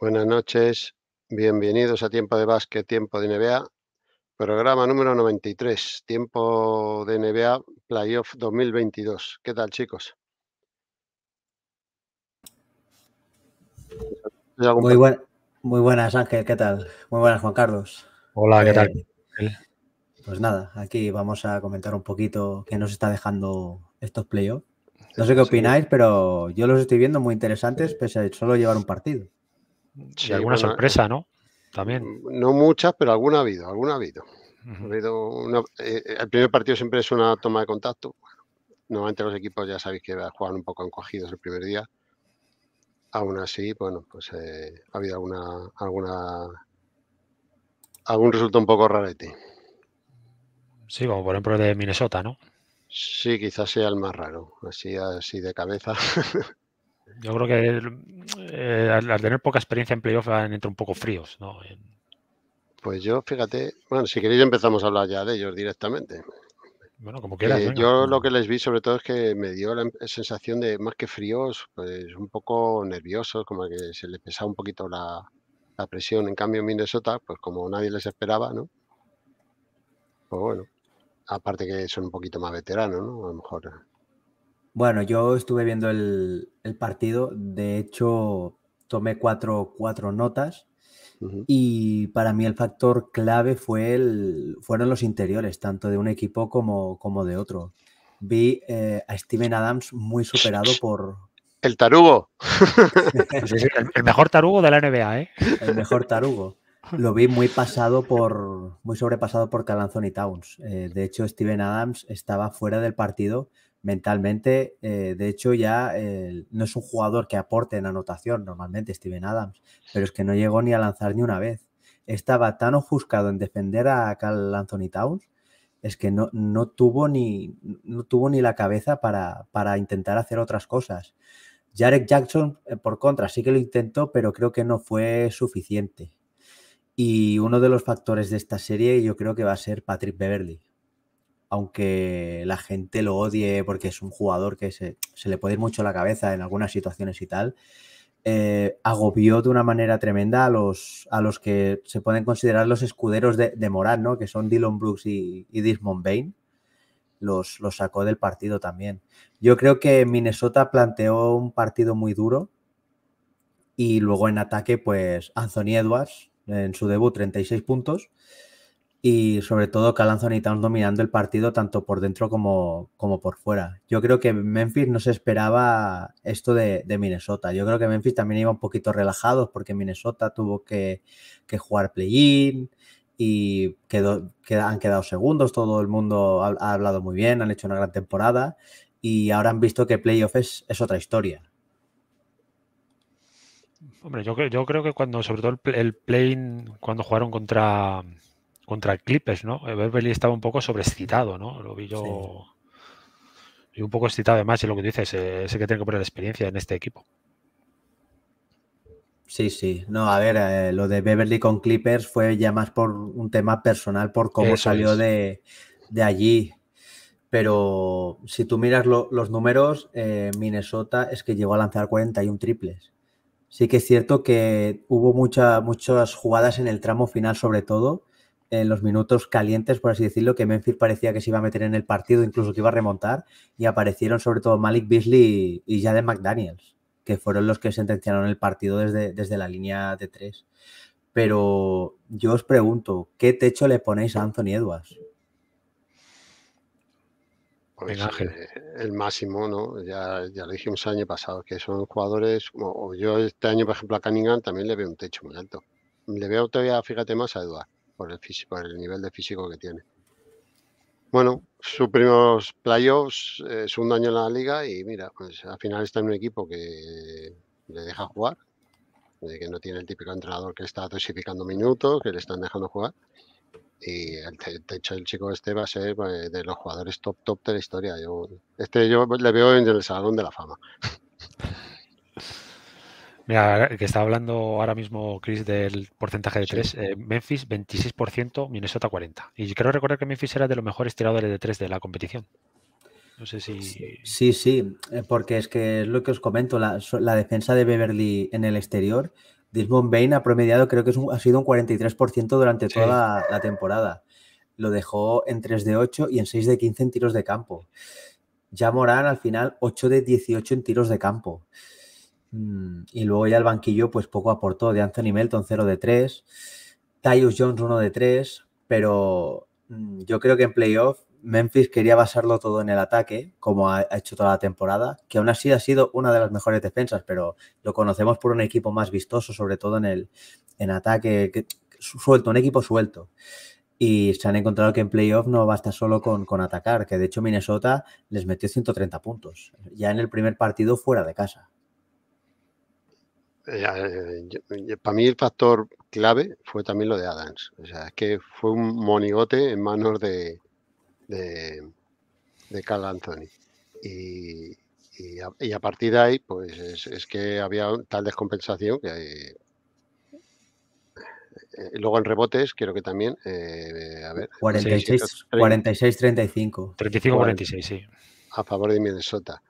Buenas noches, bienvenidos a Tiempo de Básquet, Tiempo de NBA, programa número 93, Tiempo de NBA Playoff 2022. ¿Qué tal, chicos? Muy, muy buenas, Ángel, ¿qué tal? Muy buenas, Juan Carlos. Hola, ¿qué tal? Eh, pues nada, aquí vamos a comentar un poquito qué nos está dejando estos playoffs. No sé qué opináis, pero yo los estoy viendo muy interesantes, pese a solo llevar un partido. Sí, alguna sorpresa, ¿no? También. No muchas, pero alguna ha habido, alguna ha habido. Eh, eh, el primer partido siempre es una toma de contacto. normalmente los equipos ya sabéis que juegan un poco encogidos el primer día. Aún así, bueno, pues eh, ha habido alguna, alguna algún resultado un poco rarete. Sí, como por ejemplo el de Minnesota, ¿no? Sí, quizás sea el más raro, así, así de cabeza. Yo creo que eh, al, tener poca experiencia en playoff han un poco fríos, ¿no? Pues yo, fíjate, bueno, si queréis empezamos a hablar ya de ellos directamente. Bueno, como quieras. Eh, yo lo que les vi sobre todo es que me dio la em-, sensación de, más que fríos, pues un poco nerviosos, como que se les pesaba un poquito la, la presión. En cambio, en Minnesota, pues como nadie les esperaba, ¿no? Pues bueno, aparte que son un poquito más veteranos, ¿no? A lo mejor bueno, yo estuve viendo el, partido, de hecho tomé cuatro, notas y para mí el factor clave fue el, fueron los interiores, tanto de un equipo como, como de otro. Vi eh, a Steven Adams muy superado por... El tarugo. el, mejor tarugo de la NBA, ¿eh? El mejor tarugo. Lo vi muy pasado por, muy sobrepasado por Calanzoni Towns. Eh, de hecho, Steven Adams estaba fuera del partido mentalmente, eh, de hecho ya eh, no es un jugador que aporte en anotación normalmente Steven Adams, pero es que no llegó ni a lanzar ni una vez. Estaba tan ofuscado en defender a Cal Anthony Towns, es que no, no, tuvo, ni, no tuvo ni la cabeza para, para intentar hacer otras cosas. Jarek Jackson, eh, por contra, sí que lo intentó, pero creo que no fue suficiente. Y uno de los factores de esta serie yo creo que va a ser Patrick Beverly aunque la gente lo odie porque es un jugador que se, le puede ir mucho la cabeza en algunas situaciones y tal, eh, agobió de una manera tremenda a los, a los que se pueden considerar los escuderos de, de Morán, ¿no? que son Dylan Brooks y, y Desmond Bain. Los, los sacó del partido también. Yo creo que Minnesota planteó un partido muy duro y luego en ataque, pues Anthony Edwards en su debut 36 puntos y sobre todo que y Towns dominando el partido tanto por dentro como, como por fuera. Yo creo que Memphis no se esperaba esto de, Minnesota. Yo creo que Memphis también iba un poquito relajados porque Minnesota tuvo que, jugar play-in y quedó, han quedado segundos. Todo el mundo ha, hablado muy bien, han hecho una gran temporada y ahora han visto que playoff es, es otra historia. Hombre, yo, yo creo que cuando, sobre todo el, play-in cuando jugaron contra contra Clippers, ¿no? Eh, Beverly estaba un poco sobreexcitado, ¿no? Lo vi yo. Y un poco excitado, además, y lo que dices, eh, ese sé que tiene que poner experiencia en este equipo. Sí, sí. No, a ver, eh, lo de Beverly con Clippers fue ya más por un tema personal, por cómo salió de, allí. Pero si tú miras los números, Minnesota es que llegó a lanzar 41 triples. Sí que es cierto que hubo muchas jugadas en el tramo final, sobre todo, en los minutos calientes, por así decirlo, que Memphis parecía que se iba a meter en el partido, incluso que iba a remontar, y aparecieron sobre todo Malik Beasley y Jaden McDaniels, que fueron los que sentenciaron el partido desde, desde la línea de tres. Pero yo os pregunto, ¿qué techo le ponéis a Anthony Edwards? Pues, eh, el máximo, ¿no? Ya, ya lo dijimos el año pasado, que son jugadores, o, yo este año, por ejemplo, a Cunningham también le veo un techo muy alto. Le veo todavía, fíjate más a Edwards por el, físico, el nivel de físico que tiene. Bueno, sus primeros playoffs, es eh, un año en la liga y mira, pues al final está en un equipo que le deja jugar, que no tiene el típico entrenador que está dosificando minutos, que le están dejando jugar. Y el de hecho el chico este va a ser pues, de los jugadores top top de la historia. Yo, este yo le veo en el salón de la fama. Mira, que estaba hablando ahora mismo, Chris, del porcentaje de tres. Eh, Memphis, 26%, Minnesota, 40%. Y creo recordar que Memphis era de los mejores tiradores de tres de la competición. No sé si. Sí, sí, eh, porque es que es lo que os comento, la, defensa de Beverly en el exterior. Desmond Bain ha promediado, creo que ha sido un 43% durante toda la, temporada. Lo dejó en 3 de 8 y en 6 de 15 en tiros de campo. Ya Morán al final 8 de 18 en tiros de campo. Mm, y luego ya el banquillo, pues poco aportó. De Anthony Melton, 0 de 3. Tyus Jones, 1 de 3. Pero mm, yo creo que en playoff Memphis quería basarlo todo en el ataque, como ha hecho toda la temporada, que aún así ha sido una de las mejores defensas, pero lo conocemos por un equipo más vistoso, sobre todo en el en ataque suelto, un equipo suelto. Y se han encontrado que en playoff no basta solo con, con atacar, que de hecho Minnesota les metió 130 puntos, ya en el primer partido fuera de casa. Eh, para mí el factor clave fue también lo de Adams. O sea, es que fue un monigote en manos de, de, Carl Anthony. Y, a, partir de ahí, pues es, que había tal descompensación que... Eh, luego en rebotes, creo que también. Eh, a ver. 46-35. 35 46 sí. A favor de Minnesota.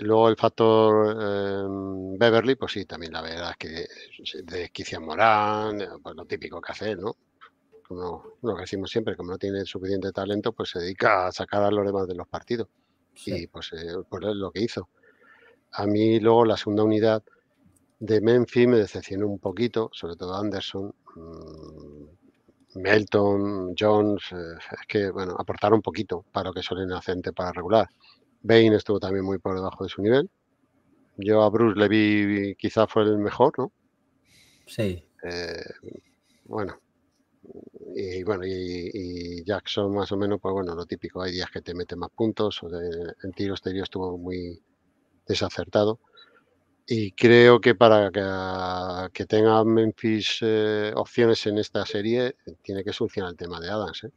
Luego el factor em, Beverly, pues sí, también la verdad es que de de Morán, eh, pues lo típico que hace, ¿no? Como lo que decimos siempre, como no tiene suficiente talento, pues se dedica a sacar a los demás de los partidos. Y pues, es eh, lo que hizo. A mí luego la segunda unidad de Memphis me decepcionó un poquito, sobre todo Anderson. Mm, Melton, Jones, eh, es que, bueno, aportaron un poquito para lo que suelen hacer para regular. Bain estuvo también muy por debajo de su nivel. Yo a Bruce le vi, quizá fue el mejor, ¿no? Sí. Eh, bueno. Y bueno, y, Jackson más o menos, pues bueno, lo típico, hay días que te mete más puntos, en tiro exterior estuvo muy desacertado. Y creo que para que, tenga Memphis eh, opciones en esta serie, tiene que solucionar el tema de Adams. ¿eh?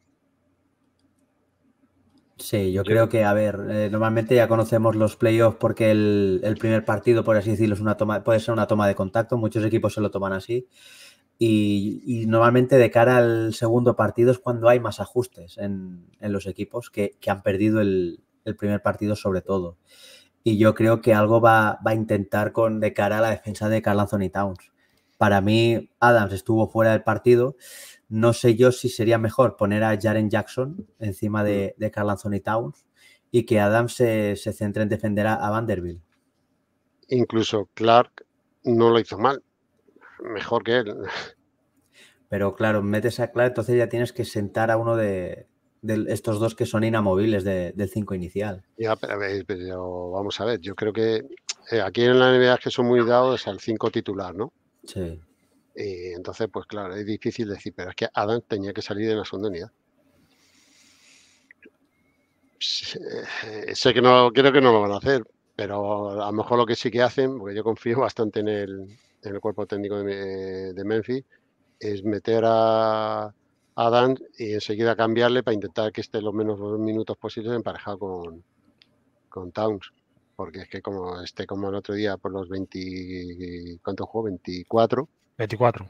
Sí, yo creo que, a ver, eh, normalmente ya conocemos los playoffs porque el, primer partido, por así decirlo, es una toma, puede ser una toma de contacto, muchos equipos se lo toman así. Y, normalmente de cara al segundo partido es cuando hay más ajustes en, los equipos que, han perdido el, primer partido sobre todo. Y yo creo que algo va, a intentar con de cara a la defensa de Carl Anthony Towns. Para mí, Adams estuvo fuera del partido no sé yo si sería mejor poner a Jaren Jackson encima de, mm. de Carl Anthony Towns y que Adams se, centre en defender a, Vanderbilt. Incluso Clark no lo hizo mal, mejor que él. Pero claro, metes a Clark, entonces ya tienes que sentar a uno de, estos dos que son inamovibles del 5 inicial. Ya, eh, pero, vamos a ver, yo creo que eh, aquí en la NBA es que son muy dados al 5 titular, ¿no? Sí. Y entonces, pues claro, es difícil decir, pero es que Adam tenía que salir de la segunda unidad. Eh, sé que no, creo que no lo van a hacer, pero a lo mejor lo que sí que hacen, porque yo confío bastante en el, en el cuerpo técnico eh, de, Memphis, es meter a Adam y enseguida cambiarle para intentar que esté los menos minutos posibles emparejado con, con Towns porque es que como esté como el otro día por los 20, ¿cuánto jugó? 24, 24.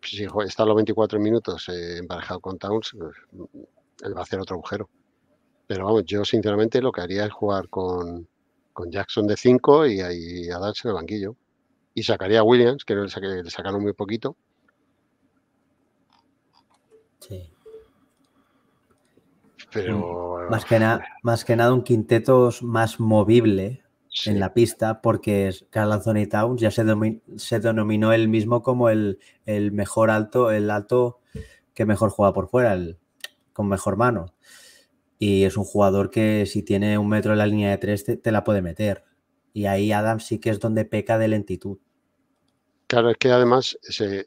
Pues si está a los 24 minutos eh, emparejado con Towns, pues, mm, él va a hacer otro agujero. Pero vamos, yo sinceramente lo que haría es jugar con, Jackson de 5 y, ahí a darse el banquillo. Y sacaría a Williams, que le, sacaron muy poquito. Sí. Pero. Mm. Más que, nada, más que nada un quinteto más movible en la pista, porque Carl Anthony Towns ya se, se denominó él mismo como el, mejor alto, el alto que mejor juega por fuera, con mejor mano. Y es un jugador que si tiene un metro en la línea de tres te, la puede meter. Y ahí Adams sí que es donde peca de lentitud. Claro, es que además se,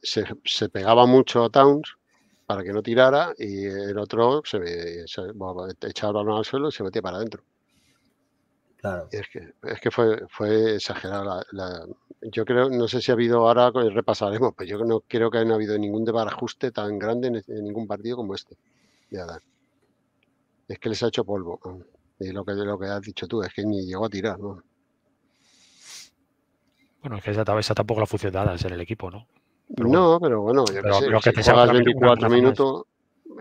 pegaba mucho a Towns para que no tirara y el otro se, echaba se al suelo y se metía para adentro. Es que, es que fue, fue exagerada. La, yo creo, no sé si ha habido ahora, eh, repasaremos, pero yo no creo que haya habido ningún debarajuste tan grande en, ningún partido como este Es que les ha hecho polvo. Ah, y lo que, lo que has dicho tú, es que ni llegó a tirar, ¿no? Bueno, es que esa, esa tampoco la función de en el equipo, ¿no? no, pero bueno, yo que juegas 24 minutos,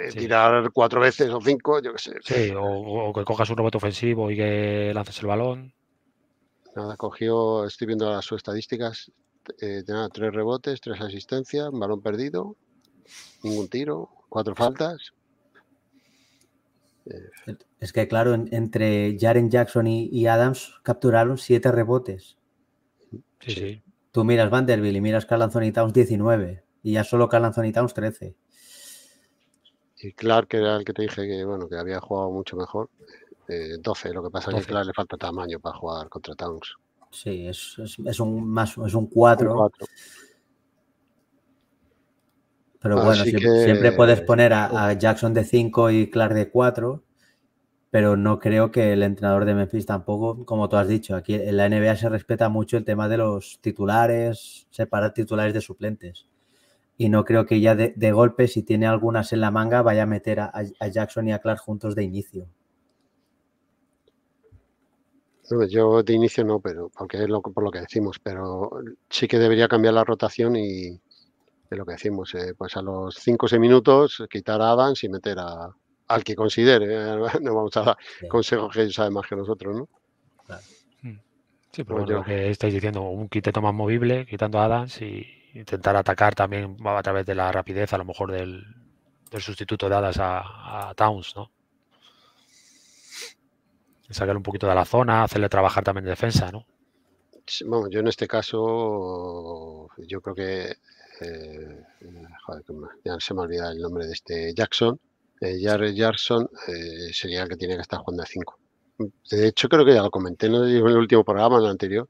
eh, tirar cuatro veces o cinco, yo qué sé. Sí, o, que cojas un robot ofensivo y que lances el balón. Nada, cogió, estoy viendo las estadísticas, eh, tres rebotes, tres asistencias, un balón perdido, ningún tiro, cuatro faltas. Eh, es que claro, entre Jaren Jackson y, Adams capturaron siete rebotes. Sí, sí. Tú miras Vanderbilt y miras Carl Anthony Towns 19 y ya solo Carl Anthony Towns 13 y Clark, que era el que te dije que bueno, que había jugado mucho mejor, 12. Eh, Lo que pasa es que Clark le falta tamaño para jugar contra Towns. Sí, es, un más, es un 4. Pero bueno, siempre, puedes eh, poner a, a Jackson de 5 y Clark de 4 pero no creo que el entrenador de Memphis tampoco, como tú has dicho, aquí en la NBA se respeta mucho el tema de los titulares, separar titulares de suplentes y no creo que ya de, golpe, si tiene algunas en la manga, vaya a meter a, Jackson y a Clark juntos de inicio. Pues yo de inicio no, pero porque es por lo que decimos, pero sí que debería cambiar la rotación y de lo que decimos, eh, pues a los 5 o 6 minutos quitar a Adams y meter a, al que considere. ¿eh? no vamos a dar consejos que ellos saben más que nosotros, ¿no? Mm. Sí, pero pues lo que estáis diciendo, un quiteto más movible, quitando a Adams y, intentar atacar también a través de la rapidez, a lo mejor del, sustituto de a, Towns, ¿no? Sacar un poquito de la zona, hacerle trabajar también defensa, ¿no? Bueno, yo en este caso, yo creo que. Eh, joder, ya se me olvida el nombre de este Jackson. Eh, Jared Jackson eh, sería el que tiene que estar jugando a 5. De hecho, creo que ya lo comenté en el último programa, en el anterior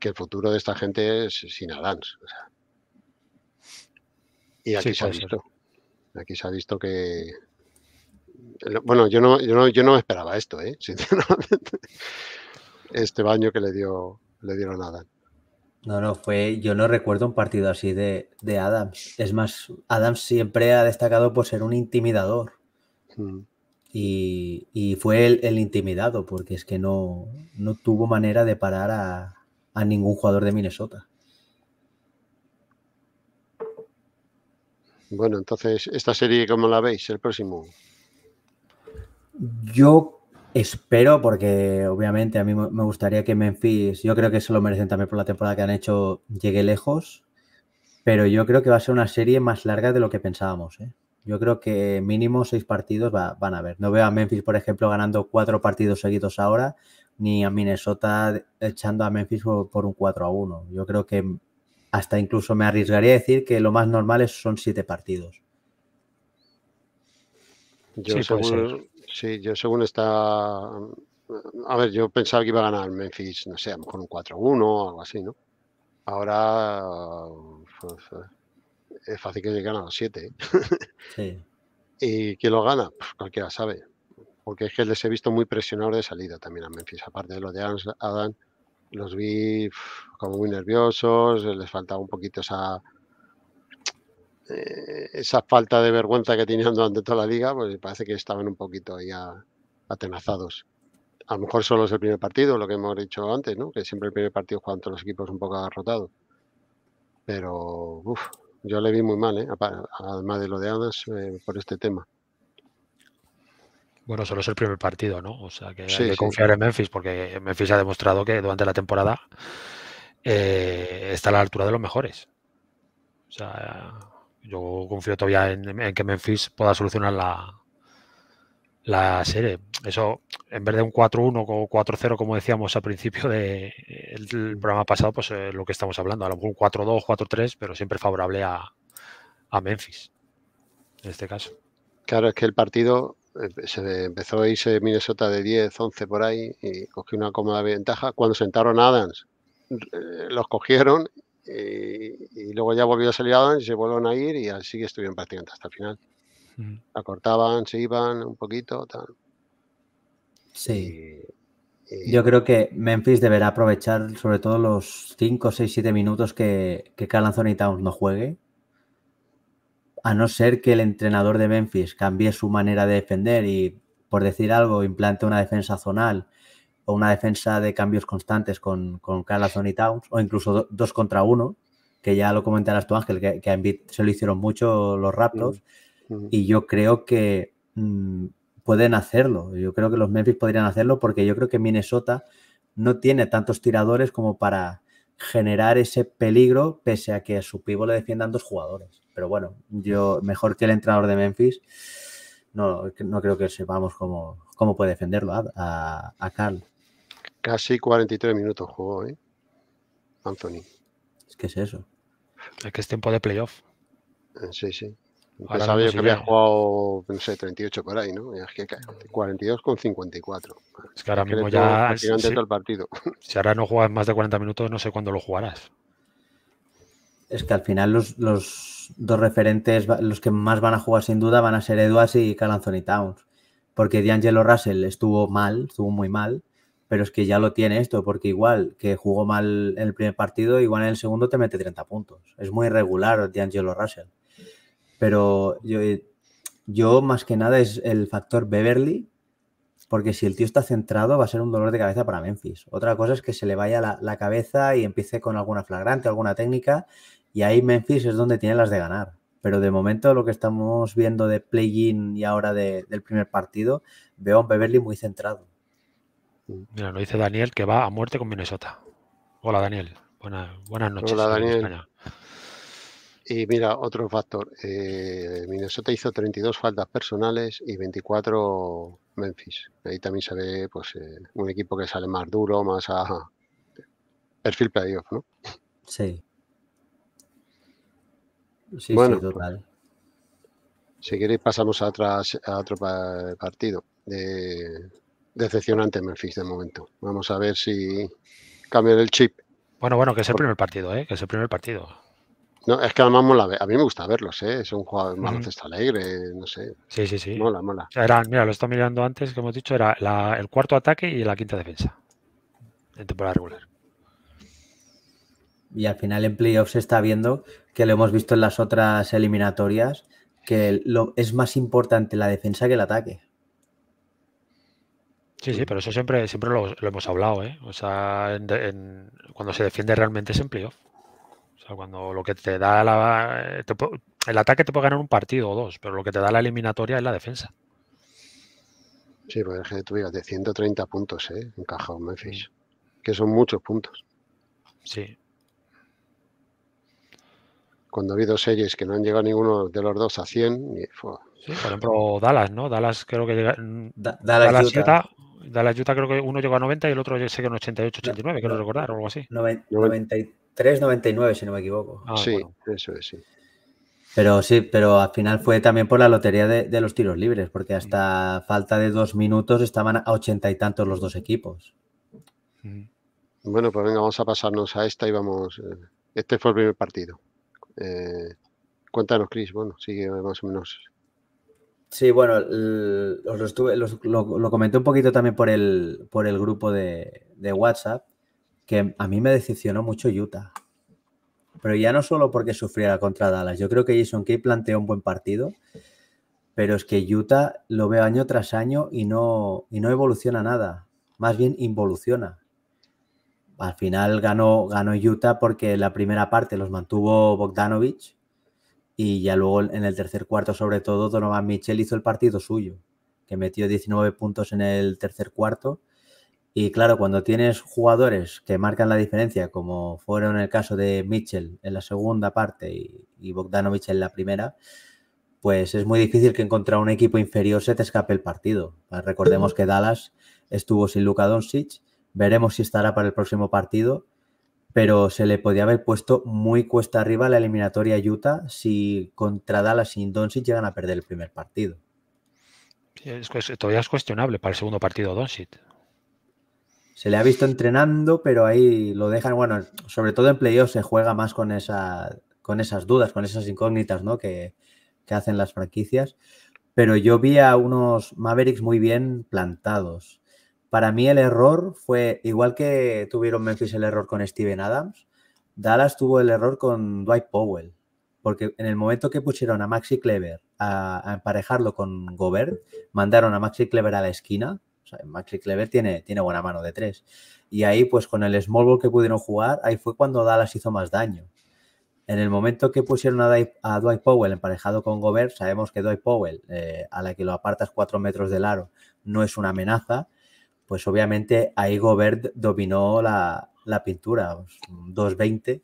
que el futuro de esta gente es sin Adams. Y aquí se ha visto. Aquí se ha visto que. Bueno, yo no, yo no, yo no esperaba esto, ¿eh? sinceramente. Este baño que le dio le dieron a Adams. No, no, fue. Yo no recuerdo un partido así de, de Adams. Es más, Adams siempre ha destacado por ser un intimidador. Mm. Y, fue el, intimidado, porque es que no tuvo manera de parar a, a ningún jugador de Minnesota. Bueno, entonces, ¿esta serie cómo la veis? ¿El próximo? Yo espero, porque obviamente a mí me gustaría que Memphis, yo creo que se lo merecen también por la temporada que han hecho, llegue lejos, pero yo creo que va a ser una serie más larga de lo que pensábamos. ¿eh? Yo creo que mínimo seis partidos van a haber. No veo a Memphis, por ejemplo, ganando cuatro partidos seguidos ahora ni a Minnesota echando a Memphis por, un 4 a 1. Yo creo que hasta incluso me arriesgaría a decir que lo más normal son siete partidos. Yo sí, según, sí, yo según está. A ver, yo pensaba que iba a ganar Memphis, no sé, a lo mejor un 4 a 1 o algo así, ¿no? Ahora. Es fácil que lleguen a los siete ¿eh? ¿Y quién lo gana? Pues cualquiera sabe porque es que les he visto muy presionados de salida también a Memphis. Aparte de lo de Adam, los vi como muy nerviosos, les faltaba un poquito esa, eh, esa falta de vergüenza que tenían durante toda la liga, pues parece que estaban un poquito ahí atenazados. A lo mejor solo es el primer partido, lo que hemos dicho antes, ¿no? que siempre el primer partido es cuando los equipos un poco agarrotados. Pero uf, yo le vi muy mal, ¿eh? además de lo de Adams, eh, por este tema. Bueno, solo es el primer partido, ¿no? O sea, que hay que confiar en Memphis, porque Memphis ha demostrado que durante la temporada eh, está a la altura de los mejores. O sea, yo confío todavía en, que Memphis pueda solucionar la, serie. Eso, en vez de un 4-1 o 4-0, como decíamos al principio del mm. programa pasado, pues eh, lo que estamos hablando. A lo mejor un 4-2, 4-3, pero siempre favorable a, a Memphis, en este caso. Claro, es que el partido se empezó a irse Minnesota de 10, 11 por ahí y cogió una cómoda ventaja. Cuando sentaron a Adams, eh, los cogieron y, luego ya volvió a salir Adams y se volvieron a ir y así estuvieron practicando hasta el final. Acortaban, se iban un poquito, Sí. Yo creo que Memphis deberá aprovechar sobre todo los 5, 6, 7 minutos que, que Carl Anthony Towns no juegue a no ser que el entrenador de Memphis cambie su manera de defender y, por decir algo, implante una defensa zonal o una defensa de cambios constantes con, con Carlson y Towns, o incluso dos contra uno, que ya lo comentarás tú, Ángel, que, a se lo hicieron mucho los Raptors, mm, mm. y yo creo que mm, pueden hacerlo. Yo creo que los Memphis podrían hacerlo porque yo creo que Minnesota no tiene tantos tiradores como para generar ese peligro pese a que a su pivo le defiendan dos jugadores. Pero bueno, yo mejor que el entrenador de Memphis, no, no creo que sepamos cómo, cómo puede defenderlo a, a, Carl. Casi 43 minutos jugó, ¿eh? Anthony. Es que es eso. Es que es tiempo de playoff. Eh, sí, sí. que había jugado, no sé, 38 por ahí, ¿no? 42 con 54. Es que ahora mismo ya. partido. Si ahora no juegas más de 40 minutos, no sé cuándo lo jugarás es que al final los, dos referentes, los que más van a jugar sin duda, van a ser Edwards y Calanzoni Towns. Porque D'Angelo Russell estuvo mal, estuvo muy mal, pero es que ya lo tiene esto, porque igual que jugó mal en el primer partido, igual en el segundo te mete 30 puntos. Es muy regular D'Angelo Russell. Pero yo, yo más que nada es el factor Beverly, porque si el tío está centrado va a ser un dolor de cabeza para Memphis. Otra cosa es que se le vaya la, la cabeza y empiece con alguna flagrante, alguna técnica y ahí Memphis es donde tiene las de ganar. Pero de momento lo que estamos viendo de play-in y ahora del primer partido, veo a un Beverly muy centrado. Mira, lo dice Daniel que va a muerte con Minnesota. Hola Daniel, buenas, noches. Hola Daniel. Y mira, otro factor. Eh, Minnesota hizo 32 faltas personales y 24 Memphis. Ahí también se ve pues, eh, un equipo que sale más duro, más a perfil playoff, ¿no? Sí. Sí, bueno, Si queréis pasamos a, otro partido. de decepcionante Memphis de momento. Vamos a ver si cambia el chip. Bueno, bueno, que es el primer partido, ¿eh? Que es el primer partido. No, es que además mola. A mí me gusta verlos, ¿eh? Es un jugador más o alegre, no sé. Sí, sí, sí. Mola, mola. mira, lo está mirando antes, que hemos dicho, era el cuarto ataque y la quinta defensa en temporada regular. Y al final en playoffs se está viendo que lo hemos visto en las otras eliminatorias, que lo, es más importante la defensa que el ataque. Sí, sí, pero eso siempre, siempre lo, hemos hablado, ¿eh? O sea, cuando se defiende realmente es en playoff. O sea, cuando lo que te da la, el ataque te puede ganar un partido o dos, pero lo que te da la eliminatoria es la defensa. Sí, pues que tú digas, de 130 puntos, ¿eh? Encajado Memphis, mm. que son muchos puntos. Sí, cuando ha habido series que no han llegado ninguno de los dos a 100. por ejemplo, Dallas, ¿no? Dallas creo que llega. Mm, Dallas, Utah. Dallas creo que uno llegó a 90 y el otro sé que en 88, 89, quiero recordar, o algo así. 93, 99, si no me equivoco. Ah, sí, eso es, sí. Pero sí, pero al final fue también por la lotería de, de los tiros libres, porque hasta mm. falta de dos minutos estaban a ochenta y tantos los dos equipos. Mm. Bueno, pues venga, vamos a pasarnos a esta y vamos. Eh, este fue el primer partido. Eh, cuéntanos, Chris, bueno, sigue más o menos. Sí, bueno, lo, comenté un poquito también por el, por el grupo de, WhatsApp, que a mí me decepcionó mucho Utah. Pero ya no solo porque sufriera contra Dallas, yo creo que Jason Key planteó un buen partido, pero es que Utah lo veo año tras año y no, y no evoluciona nada, más bien involuciona al final ganó, ganó Utah porque la primera parte los mantuvo Bogdanovich y ya luego en el tercer cuarto, sobre todo, Donovan Mitchell hizo el partido suyo, que metió 19 puntos en el tercer cuarto. Y claro, cuando tienes jugadores que marcan la diferencia, como fueron el caso de Mitchell en la segunda parte y, Bogdanovich en la primera, pues es muy difícil que contra un equipo inferior se te escape el partido. Recordemos que Dallas estuvo sin Luka Doncic Veremos si estará para el próximo partido, pero se le podía haber puesto muy cuesta arriba la eliminatoria a Utah si contra Dallas y Doncic llegan a perder el primer partido. todavía es cuestionable para el segundo partido Doncic. Se le ha visto entrenando, pero ahí lo dejan, bueno, sobre todo en playoffs se juega más con, esa, con esas dudas, con esas incógnitas ¿no? que, que hacen las franquicias. Pero yo vi a unos Mavericks muy bien plantados para mí el error fue, igual que tuvieron Memphis el error con Steven Adams, Dallas tuvo el error con Dwight Powell. Porque en el momento que pusieron a Maxi Clever a, emparejarlo con Gobert, mandaron a Maxi Clever a la esquina. Maxi Clever tiene, tiene buena mano de tres. Y ahí, pues con el small ball que pudieron jugar, ahí fue cuando Dallas hizo más daño. En el momento que pusieron a Dwight, Powell emparejado con Gobert, sabemos que Dwight Powell, eh, a la que lo apartas cuatro metros del aro, no es una amenaza pues obviamente ahí Gobert dominó la, pintura, 2.20.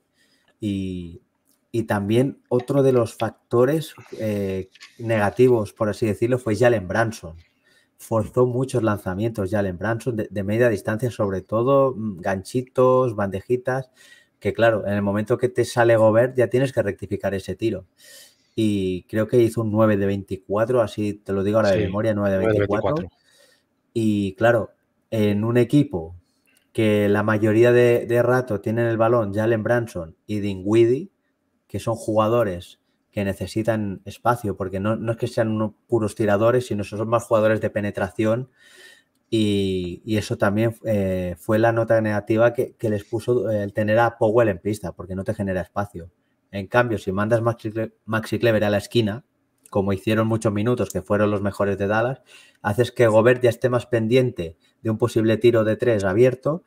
Y, y también otro de los factores eh, negativos, por así decirlo, fue Jalen Branson. Forzó muchos lanzamientos Jalen Branson, de, media distancia sobre todo, mm, ganchitos, bandejitas, que claro, en el momento que te sale Gobert ya tienes que rectificar ese tiro. Y creo que hizo un 9 de 24, así te lo digo ahora de memoria, 9 9 de 24. Y claro, en un equipo que la mayoría de, rato tienen el balón Jalen Branson y Dinwiddie, que son jugadores que necesitan espacio, porque no, es que sean puros tiradores, sino que son más jugadores de penetración. Y, eso también eh, fue la nota negativa que, les puso eh, el tener a Powell en pista, porque no te genera espacio. En cambio, si mandas Maxi Clever a la esquina, como hicieron muchos minutos, que fueron los mejores de Dallas, haces que Gobert ya esté más pendiente de un posible tiro de tres abierto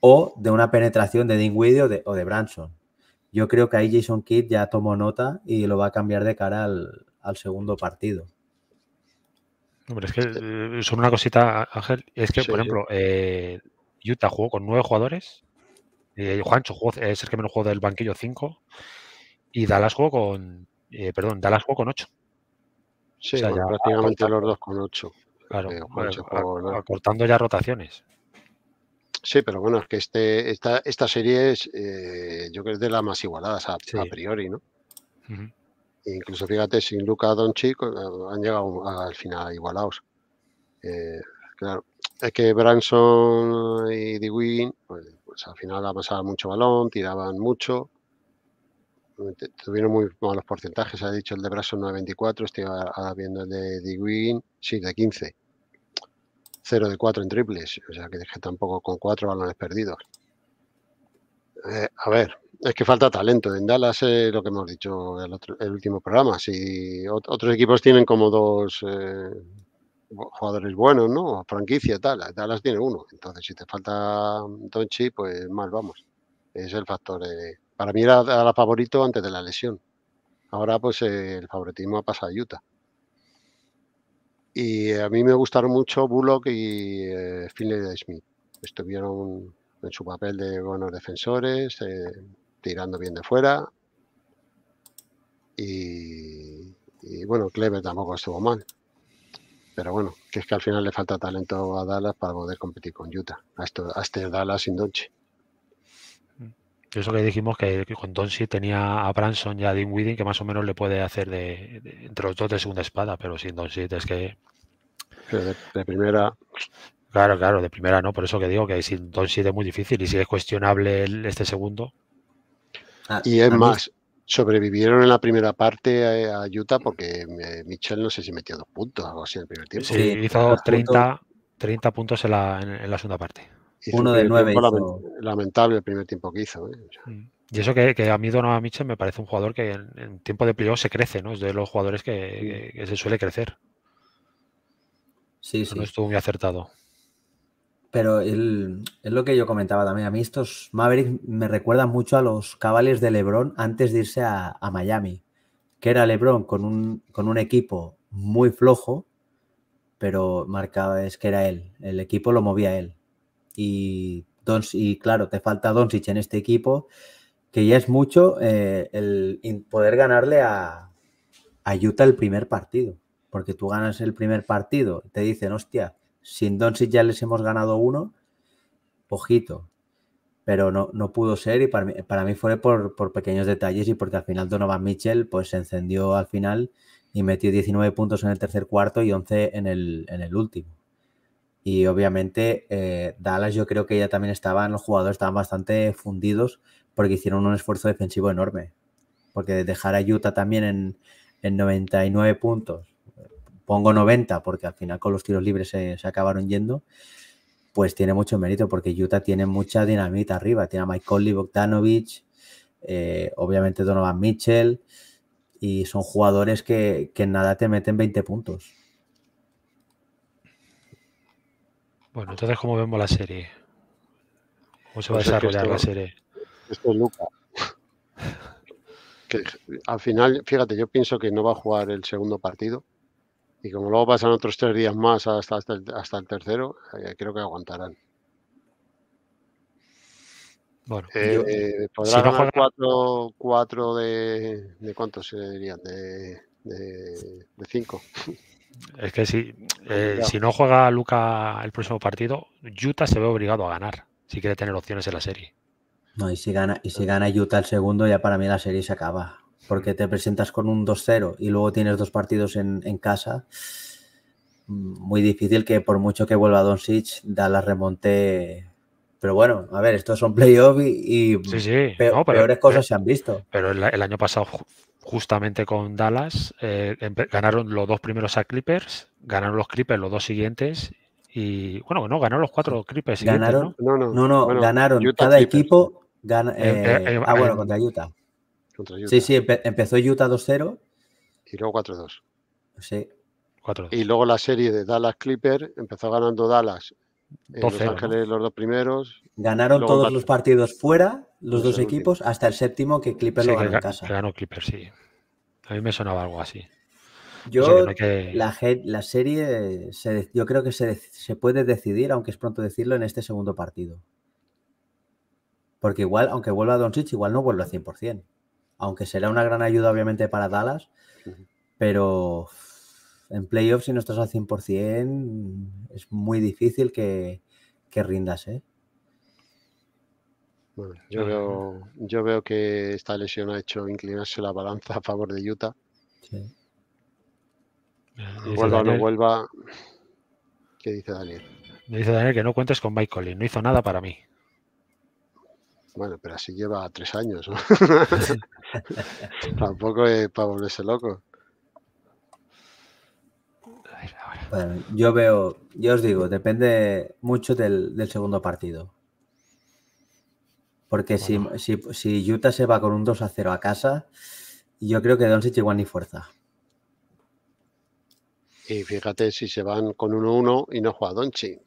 o de una penetración de Dingwiddie o de, Branson. Yo creo que ahí Jason Kidd ya tomó nota y lo va a cambiar de cara al, segundo partido. Hombre, es que eh, solo una cosita, Ángel, es que, por ejemplo, eh, Utah jugó con nueve jugadores, eh, Juancho es el que menos jugó del banquillo cinco, y Dallas jugó con, perdón, Dallas jugó con ocho. Sí, prácticamente prácticamente los dos con ocho. Claro, eh, ya rotaciones. Sí, pero bueno, es que este, esta, esta serie es, eh, yo creo de las más igualadas a, priori, ¿no? Incluso fíjate, sin Luca Doncic eh, han llegado al final igualados. claro, es que Branson y De pues, pues, al final ha pasado mucho balón, tiraban mucho, Mm, tuvieron muy malos porcentajes. Ha dicho el de braso 9.24, estoy viendo el de Win, sí, de 15. 0 de 4 en triples, o sea que dije tampoco con 4 balones perdidos. Eh, a ver, es que falta talento. En Dallas lo que hemos dicho el, el último programa. Si otros equipos tienen como dos eh, jugadores buenos, ¿no? Franquicia, tal. Dallas tiene uno. Entonces, si te falta Donchi, pues mal vamos. Es el factor de para mí era, favorito antes de la lesión. Ahora pues eh, el favoritismo ha pasado a Utah. Y a mí me gustaron mucho Bullock y eh, Finley Smith. Estuvieron en su papel de buenos defensores, eh, tirando bien de fuera. Y, bueno, Clever tampoco estuvo mal. Pero bueno, que es que al final le falta talento a Dallas para poder competir con Utah, a, esto, este Dallas sin Donche. Por eso que dijimos que, con Donsi tenía a Branson y a Dean que más o menos le puede hacer de, entre los dos de segunda espada, pero sin Donsi es que. De, primera. Claro, claro, de primera no, por eso que digo que sin Donsi es muy difícil y si es cuestionable este segundo. Ah, y es más, sobrevivieron en la primera parte a, Utah porque eh, Michel no sé si metió dos puntos o algo así en el primer tiempo. Sí, hizo 30, 30 puntos en la segunda parte. Uno de nueve. Lamentable el primer tiempo que hizo. ¿eh? Mm. Y eso que, a mí Donovan Mitchell me parece un jugador que en, tiempo de playoff se crece, ¿no? Es de los jugadores que, se suele crecer. Sí, sí. No estuvo muy acertado. Pero es lo que yo comentaba también. A mí estos Mavericks me recuerdan mucho a los cabales de LeBron antes de irse a, Miami. Que era LeBron con un, con un equipo muy flojo, pero marcaba, es que era él. El equipo lo movía él y, claro, te falta Doncic en este equipo, que ya es mucho eh, el poder ganarle a, ayuta el primer partido. Porque tú ganas el primer partido, te dicen, hostia, sin Doncic ya les hemos ganado uno, ojito. Pero no, no pudo ser y para mí, fue por, pequeños detalles y porque al final Donovan Mitchell pues se encendió al final y metió 19 puntos en el tercer cuarto y 11 en el, en el último. Y obviamente eh, Dallas yo creo que ya también estaban, los jugadores estaban bastante fundidos porque hicieron un esfuerzo defensivo enorme. Porque dejar a Utah también en, en 99 puntos, pongo 90 porque al final con los tiros libres se, acabaron yendo, pues tiene mucho mérito porque Utah tiene mucha dinamita arriba. Tiene a Mike Conley, Bogdanovich, eh, obviamente Donovan Mitchell y son jugadores que, que en nada te meten 20 puntos. Bueno, entonces, ¿cómo vemos la serie? ¿Cómo se va a pues desarrollar la serie? Esto es Luca. al final, fíjate, yo pienso que no va a jugar el segundo partido. Y como luego pasan otros tres días más hasta, hasta, el, tercero, eh, creo que aguantarán. Bueno, eh, eh cuatro, de, de cuántos se eh, de, de, de cinco. Es que si, eh, si no juega Luca el próximo partido, Utah se ve obligado a ganar si quiere tener opciones en la serie. No, y si gana, y gana Utah el segundo, ya para mí la serie se acaba. Porque te presentas con un 2-0 y luego tienes dos partidos en, casa. Mm, muy difícil que por mucho que vuelva Don da la remonte. Pero bueno, a ver, estos son playoffs y, y peores eh, cosas se han visto. Pero el año pasado justamente con Dallas, eh, ganaron los dos primeros a Clippers, ganaron los Clippers los dos siguientes y bueno, no, ganaron los cuatro Clippers. Ganaron, ¿no? no, no, ganaron cada equipo. ah, bueno, eh, contra Utah. Sí, sí, empezó Utah 2-0. Y luego 4-2. Sí. Y luego la serie de Dallas Clippers empezó ganando Dallas. En eh, Los Ángeles los dos primeros. Ganaron todos los partidos fuera los pues dos equipos hasta el séptimo que Clipper lo ganó en casa. ganó Clipper, sí. A mí me sonaba algo así. Yo, que... la, serie, se, yo creo que se, puede decidir, aunque es pronto decirlo, en este segundo partido. Porque igual, aunque vuelva Doncic, igual no vuelve al 100%. Aunque será una gran ayuda, obviamente, para Dallas, pero en playoffs, si no estás al 100%, es muy difícil que, que rindas, ¿eh? yo veo, yo veo que esta lesión ha hecho inclinarse la balanza a favor de Utah. Vuelva o no vuelva. ¿Qué dice Daniel? Me dice Daniel que no cuentes con Mike Collins, no hizo nada para mí. Bueno, pero así lleva tres años, Tampoco es para volverse loco. yo veo, yo os digo, depende mucho del, del segundo partido. Porque si, si, Utah se va con un 2 a 0 a casa, yo creo que Doncic igual ni fuerza. Y fíjate si se van con 1-1 y no juega Doncic.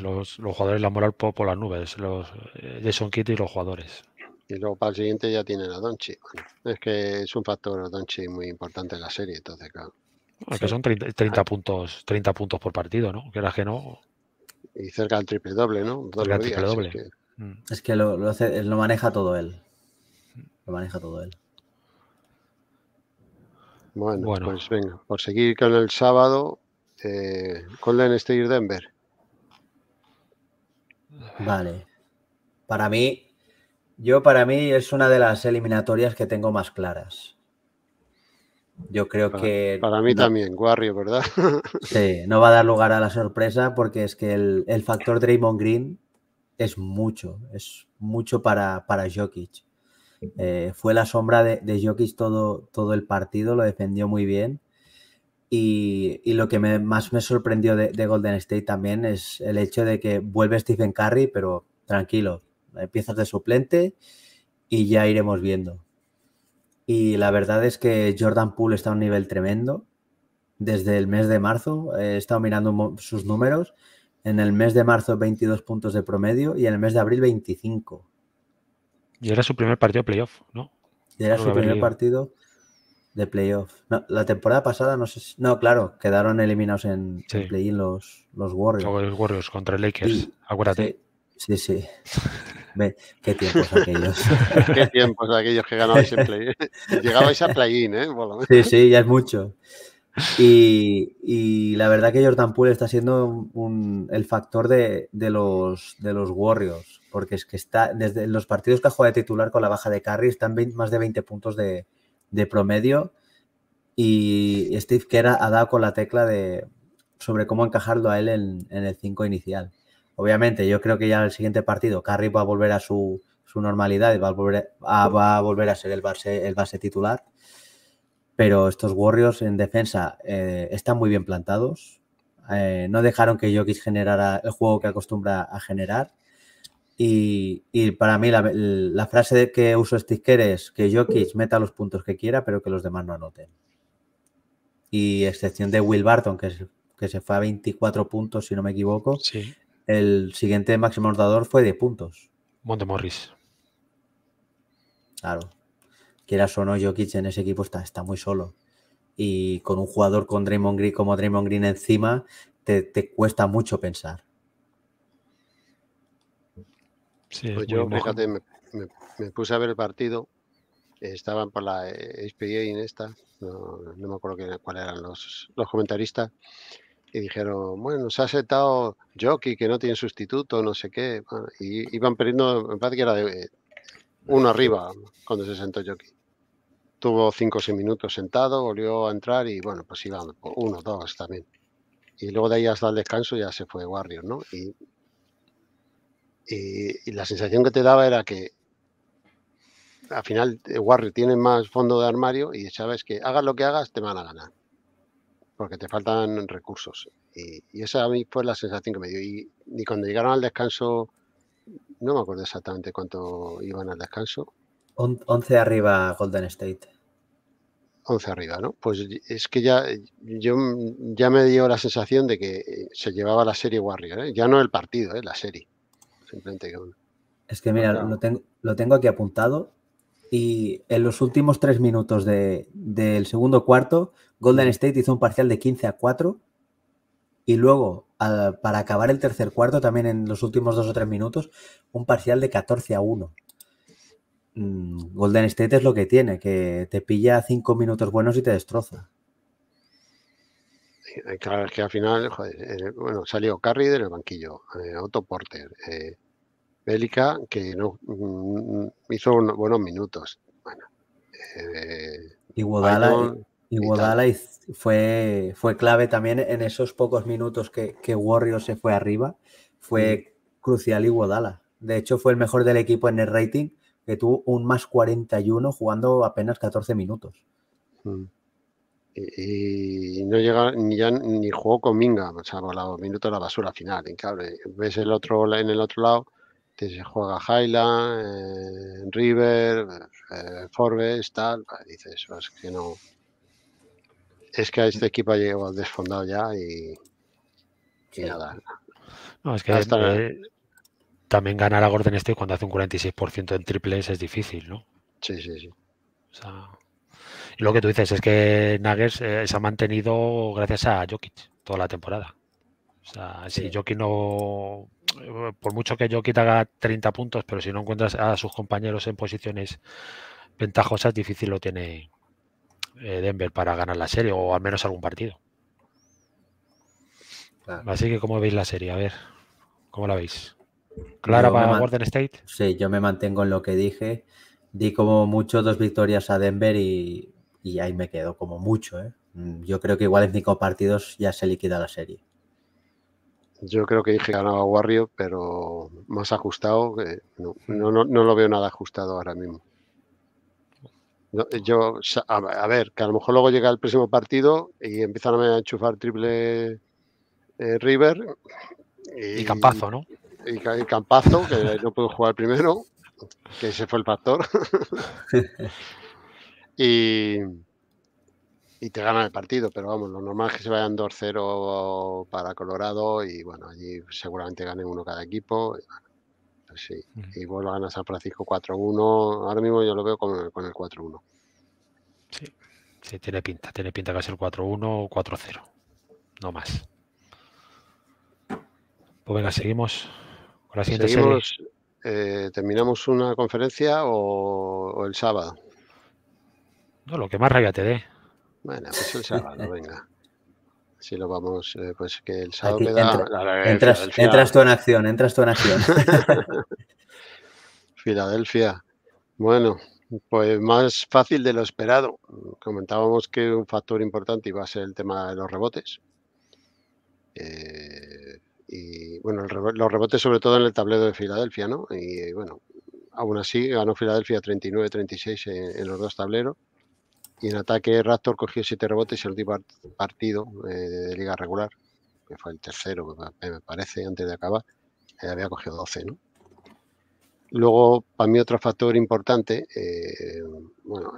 los, jugadores, la moral por, por las nubes, los eh, Jason son y los jugadores. Y luego para el siguiente ya tienen a Donchi. es que es un factor Donchi muy importante en la serie, entonces claro. que son 30, puntos, 30 puntos por partido, ¿no? Que era que no, y cerca al triple doble, ¿no? Mm. Es que, lo, lo, maneja todo él. Lo maneja todo él. Mm. Bueno, pues venga, por seguir con el sábado, eh, este State Denver. Vale. Para mí, yo para mí es una de las eliminatorias que tengo más claras. Yo creo que. Para mí también, Warrior, ¿verdad? sí, no va a dar lugar a la sorpresa porque es que el, factor Draymond Green es mucho, es mucho para, para Jokic. Eh, fue la sombra de, Jokic todo, todo el partido, lo defendió muy bien. Y, lo que más me sorprendió de, Golden State también es el hecho de que vuelve Stephen Curry, pero tranquilo, empiezas de suplente y ya iremos viendo. Y la verdad es que Jordan Poole está a un nivel tremendo. Desde el mes de marzo eh, he estado mirando sus números. En el mes de marzo 22 puntos de promedio y en el mes de abril 25. Y era su primer partido de playoff, ¿no? era su primer partido de playoff. la temporada pasada, no sé si... No, claro, quedaron eliminados en, sí. play los, los Warriors. Los Warriors contra Lakers, acuérdate. Sí, sí. sí. qué tiempos aquellos. qué tiempos aquellos que ganabais en play. Llegabais a play-in, ¿eh? Sí, sí, ya es mucho. Y, la verdad que Jordan Poole está siendo el factor de, los, de Warriors, porque es que está, desde los partidos que ha jugado de titular con la baja de carry, están más de 20 puntos de, promedio. Y Steve Kerr ha dado con la tecla de sobre cómo encajarlo a él en, en el 5 inicial. Obviamente, yo creo que ya en el siguiente partido Carrick va a volver a su, normalidad y va a volver a, volver a ser el base, el base titular. Pero estos Warriors en defensa eh, están muy bien plantados. Eh, no dejaron que Jokic generara el juego que acostumbra a generar. Y, para mí la, frase que uso Sticker es que Jokic meta los puntos que quiera, pero que los demás no anoten. Y excepción de Will Barton, que, que se fue a 24 puntos, si no me equivoco. Sí el siguiente máximo anotador fue de puntos. Montemorris. Claro. Quieras o no, Jokic en ese equipo está, está muy solo. Y con un jugador con Draymond Green, como Draymond Green encima, te, cuesta mucho pensar. Sí, pues yo, fíjate, me, puse a ver el partido. Estaban por la y eh, en esta, no, me acuerdo cuáles eran los, los comentaristas y dijeron, bueno, se ha sentado Jockey, que no tiene sustituto, no sé qué. y iban perdiendo, me parece que era eh, uno arriba cuando se sentó Jockey. Tuvo cinco o seis minutos sentado, volvió a entrar y bueno, pues iban uno, dos también. Y luego de ahí hasta el descanso ya se fue Warriors ¿no? Y, la sensación que te daba era que al final eh, Warrior tiene más fondo de armario y sabes que hagas lo que hagas, te van a ganar porque te faltan recursos. Y, esa a mí fue la sensación que me dio. Y, cuando llegaron al descanso, no me acuerdo exactamente cuánto iban al descanso. 11 arriba Golden State. 11 arriba, ¿no? Pues es que ya, yo, ya me dio la sensación de que eh, se llevaba la serie Warrior, ¿eh? ya no el partido, ¿eh? la serie. Simplemente Es que mira, Lo, tengo, lo tengo aquí apuntado y en los últimos tres minutos del segundo cuarto, Golden State hizo un parcial de 15 a 4. Y luego, para acabar el tercer cuarto, también en los últimos dos o tres minutos, un parcial de 14 a 1. Mm, Golden State es lo que tiene, que te pilla cinco minutos buenos y te destroza. Claro, es que al final, joder, eh, bueno, salió Carrie del banquillo, eh, Otto Porter, eh, Bélica, que mm, hizo unos buenos minutos. Eh, y fue, fue clave también en esos pocos minutos que, que se fue arriba. Fue crucial y Guadala. De hecho, fue el mejor del equipo en el rating, que tuvo un más 41 jugando apenas 14 minutos. Mm. Y, no llega ni, ni jugó con Minga, o sea, los minutos a la basura final. ves el otro en el otro lado si se juega Highland, eh, River, eh, Forbes, tal, pues dices oh, es que no. Es que a este mm. equipo ha al desfondado ya y, nada. Eh, también ganar a Gordon State cuando hace un 46% en triples es difícil, ¿no? Sí, sí, sí. lo que tú dices es que Nuggets se ha mantenido gracias a Jokic toda la temporada. O sea, si Jokic no por mucho que yo haga 30 puntos, pero si no encuentras a sus compañeros en posiciones ventajosas, difícil lo tiene eh, Denver para ganar la serie o al menos algún partido. Así que, ¿cómo veis la serie? A ver, ¿cómo la veis? ¿Clara para Golden State? Sí, yo me mantengo en lo que dije. Di como mucho dos victorias a Denver y, ahí me quedo, como mucho. ¿eh? Mm, yo creo que igual en cinco partidos ya se liquida la serie. Yo creo que dije que ganaba Warrior, pero más ajustado, no, lo veo nada ajustado ahora mismo. Eh, yo, a, ver, que a lo mejor luego llega el próximo partido y empiezan a enchufar triple eh, River. Y, Campazo, ¿no? Y, Campazo, que no puedo jugar primero, que ese fue el factor. y y te gana el partido, pero vamos, lo normal es que se vayan 2-0 para Colorado y bueno, allí seguramente ganen uno cada equipo. Y, pues sí, vuelvan a San Francisco 4-1. Ahora mismo yo lo veo con el, 4-1. Sí. tiene pinta, tiene pinta que es el ser 4-1 o 4-0, no más. Pues venga, seguimos con la siguiente eh, ¿Terminamos una conferencia o, o el sábado? No, lo que más rabia te dé. Bueno, pues el sábado, venga. Si lo vamos, eh, pues que el sábado da. entras, tú en acción, entras tú en acción. Filadelfia. Bueno, pues más fácil de lo esperado. Comentábamos que un factor importante iba a ser el tema de los rebotes. Eh, y bueno, los rebotes sobre todo en el tablero de Filadelfia, ¿no? Y bueno, aún así ganó Filadelfia 39-36 en, los dos tableros. Y en ataque, Raptor cogió siete rebotes el último partido eh, de liga regular, que fue el tercero, me parece, antes de acabar. Eh, había cogido 12, ¿no? Luego, para mí, otro factor importante, eh, bueno,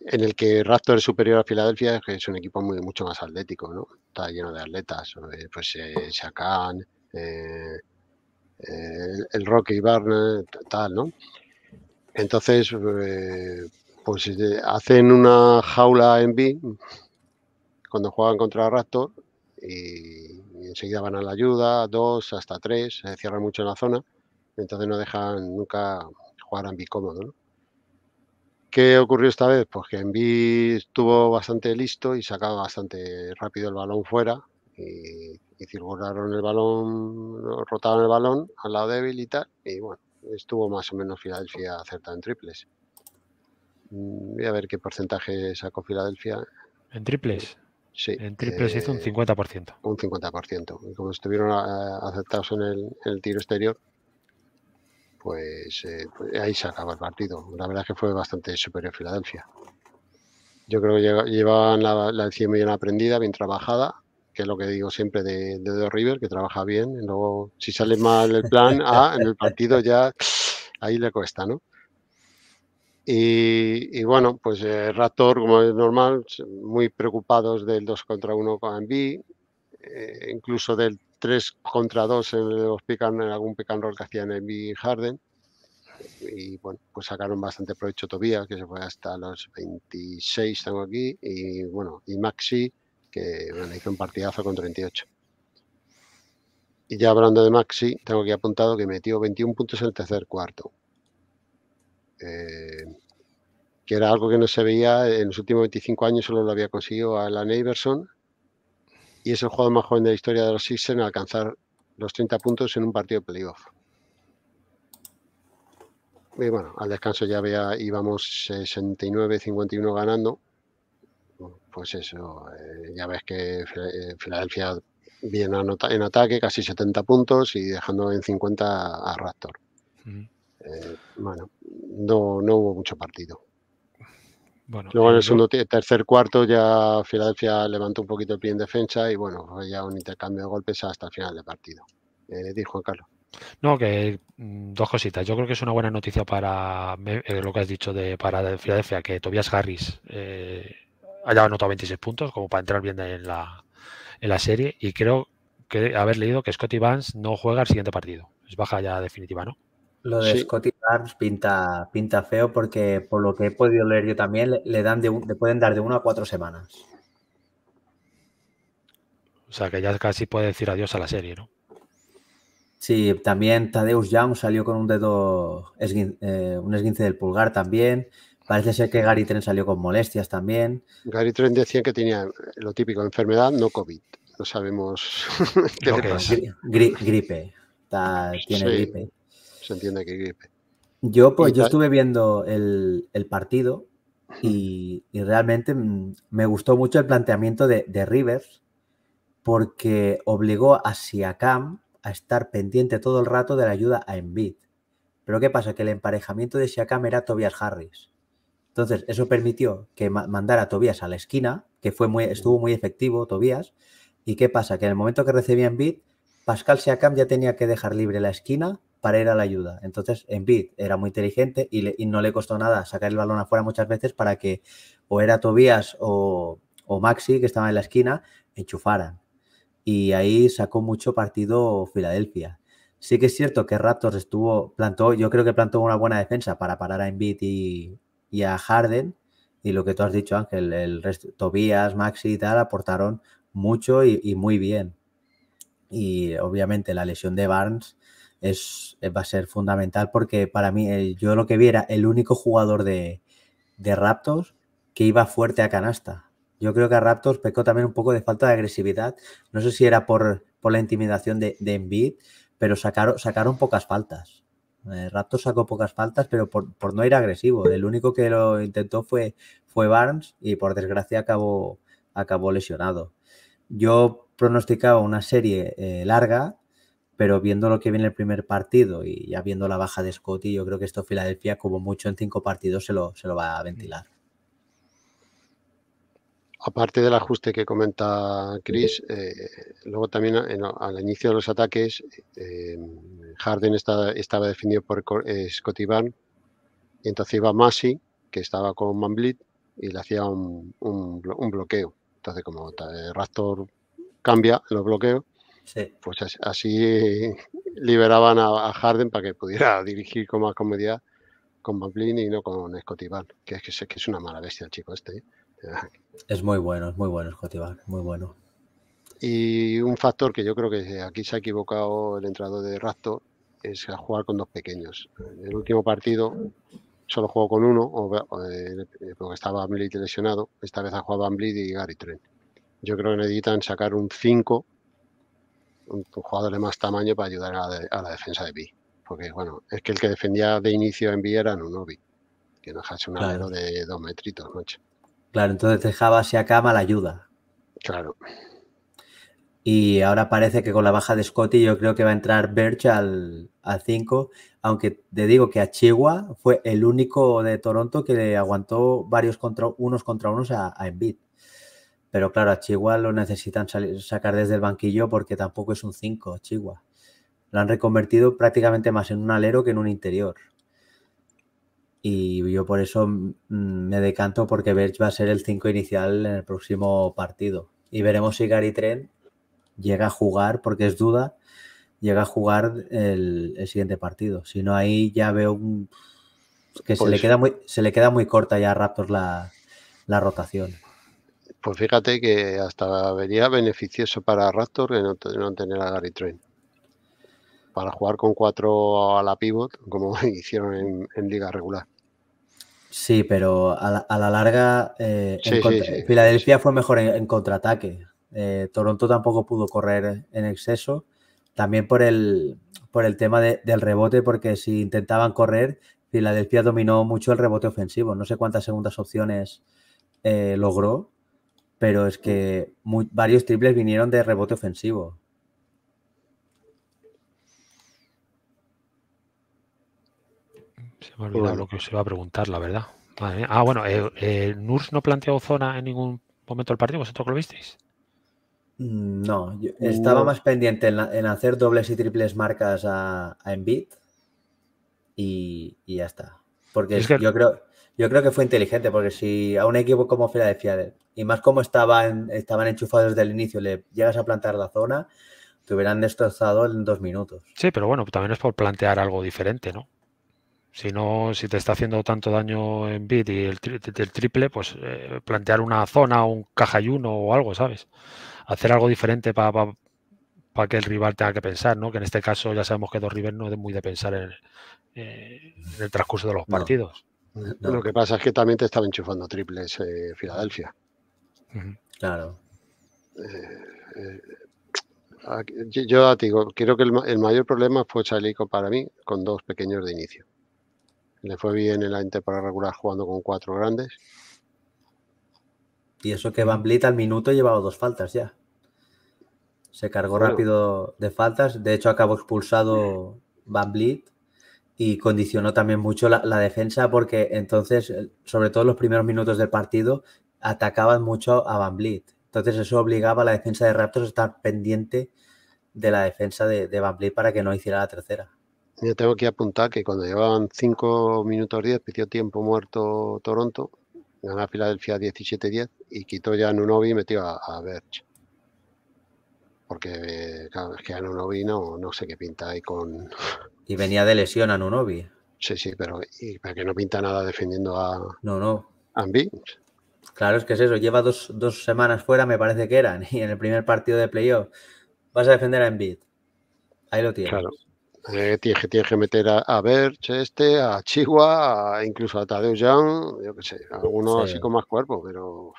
en el que Raptor es superior a Filadelfia, es que es un equipo mucho más atlético, ¿no? Está lleno de atletas, pues Shakan, el Rocky Barnes, tal, ¿no? Entonces, pues eh, hacen una jaula en B cuando juegan contra Raptor y, enseguida van a la ayuda, dos hasta tres, se cierran mucho en la zona, entonces no dejan nunca jugar en B cómodo. ¿no? ¿Qué ocurrió esta vez? Pues que en B estuvo bastante listo y sacaba bastante rápido el balón fuera y, y el balón, rotaron el balón al lado débil y tal, y bueno, estuvo más o menos Filadelfia acertada en triples. Voy a ver qué porcentaje sacó Filadelfia. ¿En triples? Sí. En triples hizo un 50%. Eh, un 50%. Y como estuvieron ah, aceptados en el, tiro exterior, pues, eh, pues ahí se acaba el partido. La verdad que fue bastante superior Filadelfia. Yo creo que llevaban la, la bien aprendida, bien trabajada, que es lo que digo siempre de, de, River, que trabaja bien. Y luego, si sale mal el plan A en el partido, ya ahí le cuesta, ¿no? Y, bueno, pues eh, Raptor, como es normal, muy preocupados del 2 contra 1 con Envy, eh, incluso del 3 contra 2 en, los en algún pick and roll que hacían Envy y Harden. Y bueno, pues sacaron bastante provecho Tobías, que se fue hasta los 26, tengo aquí, y bueno, y Maxi, que bueno, hizo un partidazo con 38. Y ya hablando de Maxi, tengo aquí apuntado que metió 21 puntos en el tercer cuarto, eh, que era algo que no se veía en los últimos 25 años, solo lo había conseguido Alan Iverson, y es el jugador más joven de la historia de los Sixers en alcanzar los 30 puntos en un partido de playoff. Y bueno, al descanso ya había íbamos 69-51 ganando. Pues eso, eh, ya ves que eh, Filadelfia viene en ataque, casi 70 puntos y dejando en 50 a Raptor. Eh, bueno, no, no hubo mucho partido. Bueno, Luego en el eh, segundo, tercer cuarto ya Filadelfia levantó un poquito el pie en defensa y bueno, fue ya un intercambio de golpes hasta el final del partido. Eh, dijo Juan Carlos. No, que mm, dos cositas. Yo creo que es una buena noticia para lo que has dicho de para Filadelfia, que Tobias Harris eh, haya anotado 26 puntos, como para entrar bien en la, en la serie. Y creo que haber leído que Scotty Vance no juega el siguiente partido. Es baja ya definitiva, ¿no? Lo de Scotty Barnes pinta, pinta feo porque, por lo que he podido leer yo también, le, dan pueden dar de una a cuatro semanas. O sea que ya casi puede decir adiós a la serie, ¿no? Sí, también Tadeusz Young salió con un dedo, eh, un esguince del pulgar también. Parece ser que Gary Trent salió con molestias también. Gary Trent decía que tenía lo típico, de enfermedad no COVID. No sabemos qué gripe. tiene gripe se entiende que gripe. Yo, pues, yo estuve viendo el, partido y, realmente mm, me gustó mucho el planteamiento de, Rivers porque obligó a Siakam a estar pendiente todo el rato de la ayuda a Envid Pero ¿qué pasa? Que el emparejamiento de Siakam era Tobias Harris. Entonces, eso permitió que mandara a Tobias a la esquina, que fue muy, estuvo muy efectivo Tobias. ¿Y qué pasa? Que en el momento que recibía Embiid, Pascal Siakam ya tenía que dejar libre la esquina para ir a la ayuda. Entonces, Embiid era muy inteligente y, no le costó nada sacar el balón afuera muchas veces para que o era Tobías o, Maxi, que estaba en la esquina, enchufaran. Y ahí sacó mucho partido Filadelfia. Sí que es cierto que Raptors estuvo, plantó, yo creo que plantó una buena defensa para parar a Embiid y, a Harden. Y lo que tú has dicho, Ángel, el resto, Tobías, Maxi y tal aportaron mucho y, y muy bien. Y obviamente la lesión de Barnes es, eh, va a ser fundamental porque para mí, eh, yo lo que vi era el único jugador de, de Raptors que iba fuerte a canasta. Yo creo que a Raptors pecó también un poco de falta de agresividad. No sé si era por, por la intimidación de, de Embiid, pero sacaron, sacaron pocas faltas. Eh, Raptors sacó pocas faltas, pero por, no ir agresivo. El único que lo intentó fue, fue Barnes y por desgracia acabó, acabó lesionado. Yo pronosticaba una serie larga, pero viendo lo que viene el primer partido y ya viendo la baja de Scotty, yo creo que esto Filadelfia, como mucho en cinco partidos, se lo, va a mm. ventilar. Aparte del ajuste que comenta Chris, eh, luego también eh, al inicio de los ataques, eh, Harden estaba defendido por Scott Scotty Van y entonces iba Masi, que estaba con Manblit, y le hacía un, bloqueo. Entonces, como Raptor cambia los bloqueos, pues así liberaban a Harden para que pudiera dirigir con más comedia con Bamblin y no con Scotival, que es que es una mala bestia chico este. ¿eh? Es muy bueno, es muy bueno Scotival, muy bueno. Y un factor que yo creo que aquí se ha equivocado el entrenador de Raptor es jugar con dos pequeños. en El último partido solo jugó con uno, eh, porque estaba milite lesionado. Esta vez ha jugado Van y Gary Trent. Yo creo que necesitan sacar un 5 un jugador de más tamaño para ayudar a la, defensa de B. Porque, bueno, es que el que defendía de inicio en B era Nunobi, que nos hace un claro. de dos metritos, macho. Claro, entonces dejaba si acaba la ayuda. Claro. Y ahora parece que con la baja de Scotty yo creo que va a entrar Birch al 5, aunque te digo que a Chihuahua fue el único de Toronto que le aguantó varios contra unos contra unos a, a pero claro, a Chihuahua lo necesitan sacar desde el banquillo porque tampoco es un 5, Chihuahua. Lo han reconvertido prácticamente más en un alero que en un interior. Y yo por eso mm, me decanto porque Verge va a ser el 5 inicial en el próximo partido. Y veremos si Gary Trent llega a jugar, porque es duda, llega a jugar el, siguiente partido. Si no, ahí ya veo que se, le pues queda muy, se le queda muy corta ya a Raptors la, la rotación. Pues fíjate que hasta vería beneficioso para Raptor que no, tener a Gary Trent. Para jugar con cuatro a la pivot, como hicieron en, liga regular. Sí, pero a la, larga, Filadelfia fue mejor en, contraataque. Eh, Toronto tampoco pudo correr en exceso. También por el, por el tema del rebote, porque si intentaban correr, Filadelfia dominó mucho el rebote ofensivo. No sé cuántas segundas opciones eh, logró, pero es que varios triples vinieron de rebote ofensivo. Se me ha olvidado lo que os iba a preguntar, la verdad. Ah, bueno, eh, eh, ¿Nurs no planteó zona en ningún momento del partido? ¿Vosotros lo visteis? Mm, no, uh. estaba más pendiente en, hacer dobles y triples marcas a, a Embiid y, ya está. Porque yo, creo, yo creo que fue inteligente, porque si a un equipo como Filadelfia y más como estaban, estaban enchufados desde el inicio, le llegas a plantar la zona, te hubieran destrozado en dos minutos. Sí, pero bueno, también es por plantear algo diferente, ¿no? Si no, si te está haciendo tanto daño en Bid y el, triple, pues eh, plantear una zona, un caja uno o algo, ¿sabes? Hacer algo diferente para que el rival tenga que pensar, ¿no? Que en este caso ya sabemos que dos rivers no es muy de pensar en, eh, el transcurso de los partidos. Lo que pasa es que también te estaba enchufando triples eh, Filadelfia. Claro. Eh, eh, yo digo, creo que el, mayor problema fue Chalico para mí con dos pequeños de inicio. Le fue bien el la para regular jugando con cuatro grandes. Y eso que Van Blit al minuto llevaba dos faltas ya. Se cargó rápido de faltas. De hecho, acabó expulsado Van Blit y condicionó también mucho la, la, defensa porque entonces, eh, sobre todo en los primeros minutos del partido, atacaban mucho a Van Entonces eso obligaba a la defensa de Raptors a estar pendiente de la defensa de, Van para que no hiciera la tercera. Yo tengo que apuntar que cuando llevaban 5 minutos 10 pidió tiempo muerto Toronto, ganó a Filadelfia 17-10 y quitó ya a Nunobi y metió a, a Berch. Porque claro, es que a Nunobi no, no sé qué pinta ahí con... Y venía de lesión a Nunobi. Sí, sí, pero, y, para que no pinta nada defendiendo a... No, no. Claro, es que es eso. Lleva dos, semanas fuera, me parece que eran. Y en el primer partido de playoff vas a defender a Embiid. Ahí lo tienes. Claro. Eh, tienes, que, meter a, a este, a Chihuahua, incluso a Tadeu Jan, yo qué sé, algunos así con más cuerpo, pero.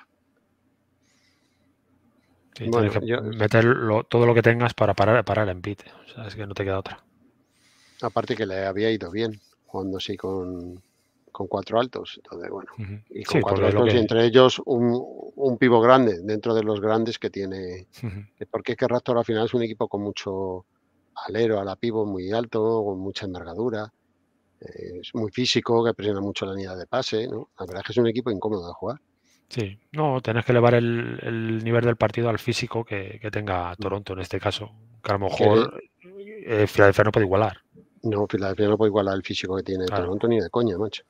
meter todo lo que tengas para parar, parar el Embiid. es que no te queda otra. Aparte que le había ido bien, jugando así con, con cuatro altos. Entonces, bueno, y con cuatro altos, entre ellos un, un, pivo grande, dentro de los grandes que tiene. Porque es que Raptor al final es un equipo con mucho alero, a la pivo muy alto, con mucha envergadura. Eh, es muy físico, que presiona mucho la unidad de pase. ¿no? La verdad es que es un equipo incómodo de jugar. Sí, no, tenés que elevar el, el nivel del partido al físico que, tenga mm. Toronto en este caso. Que a lo mejor eh, Filadelfia no puede igualar. No, Filadelfia no puede igualar el físico que tiene Toronto ni de coña, macho.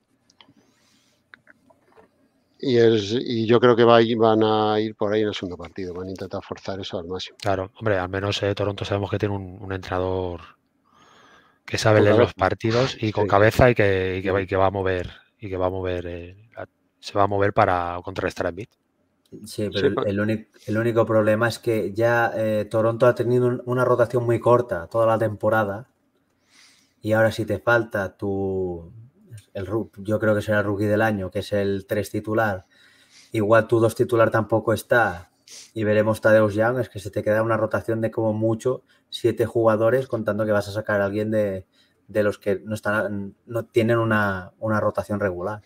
Y, yo creo que van a ir por ahí en el segundo partido, van a intentar forzar eso al máximo. Claro, hombre, al menos eh, Toronto sabemos que tiene un, un entrenador que sabe leer los partidos y con cabeza y que, que, va a mover y que va a mover eh, se va a mover para contrarrestar a Bit. Sí, pero el, único, problema es que ya eh, Toronto ha tenido una rotación muy corta toda la temporada y ahora si te falta tu, el, yo creo que será el rookie del año, que es el 3 titular. Igual tu 2 titular tampoco está. Y veremos Tadeusz Young, es que se te queda una rotación de como mucho siete jugadores, contando que vas a sacar a alguien de, de los que no están no tienen una, rotación regular.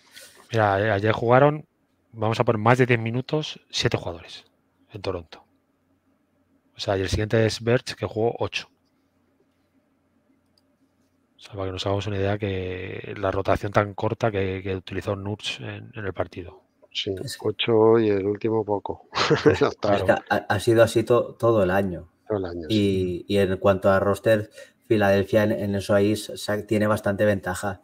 Mira, eh, ayer jugaron, vamos a poner más de 10 minutos, siete jugadores en Toronto. O sea, y el siguiente es Bert que jugó 8 para que nos hagamos una idea que la rotación tan corta que, utilizó Nurch en, el partido. Sí, 8 y el último poco. ha, sido así todo el año. Todo el año. Y, en cuanto a roster, Filadelfia en, eso ahí tiene bastante ventaja.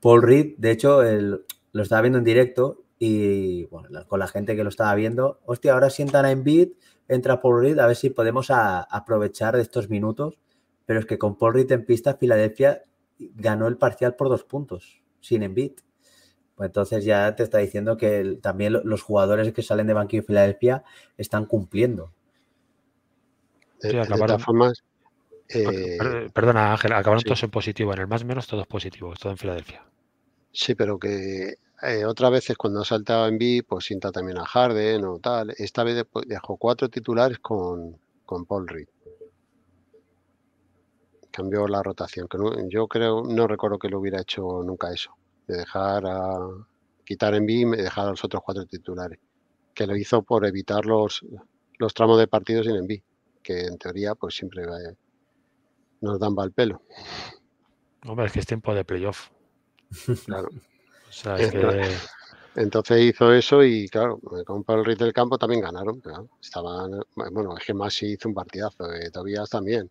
Paul Reed, de hecho, lo estaba viendo en directo y bueno, con la gente que lo estaba viendo, hostia, ahora sientan a Embiid, entra Paul Reed, a ver si podemos aprovechar aprovechar estos minutos pero es que con Paul Reed en pista, Filadelfia ganó el parcial por dos puntos, sin Embiid. Pues entonces ya te está diciendo que también los jugadores que salen de banquillo de Filadelfia están cumpliendo. Eh, sí, acabaron, eh, perdona, Ángel, acabaron todos en positivo, en el más menos todos positivos, todo en Filadelfia. Sí, pero que eh, otras veces cuando ha saltado en pues sienta también a Harden o tal. Esta vez dejó cuatro titulares con, con Paul Reed cambió la rotación. Que yo creo, no recuerdo que lo hubiera hecho nunca eso, de dejar a quitar en B y dejar a los otros cuatro titulares, que lo hizo por evitar los, los tramos de partidos en B, que en teoría pues siempre eh, nos dan el pelo. Hombre, es que es tiempo de playoff. Claro. entonces, hizo eso y claro, con el Riz del Campo también ganaron. Estaban, bueno, es que hizo un partidazo, eh, todavía también.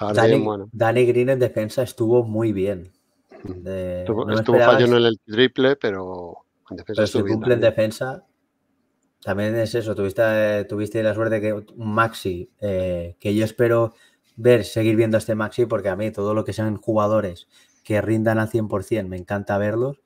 Harden, Green en defensa estuvo muy bien. estuvo, no estuvo fallando en el triple, pero en defensa cumple en defensa. También es eso, tuviste, tuviste la suerte que un Maxi, eh, que yo espero ver, seguir viendo a este Maxi, porque a mí todo lo que sean jugadores que rindan al 100%, me encanta verlos.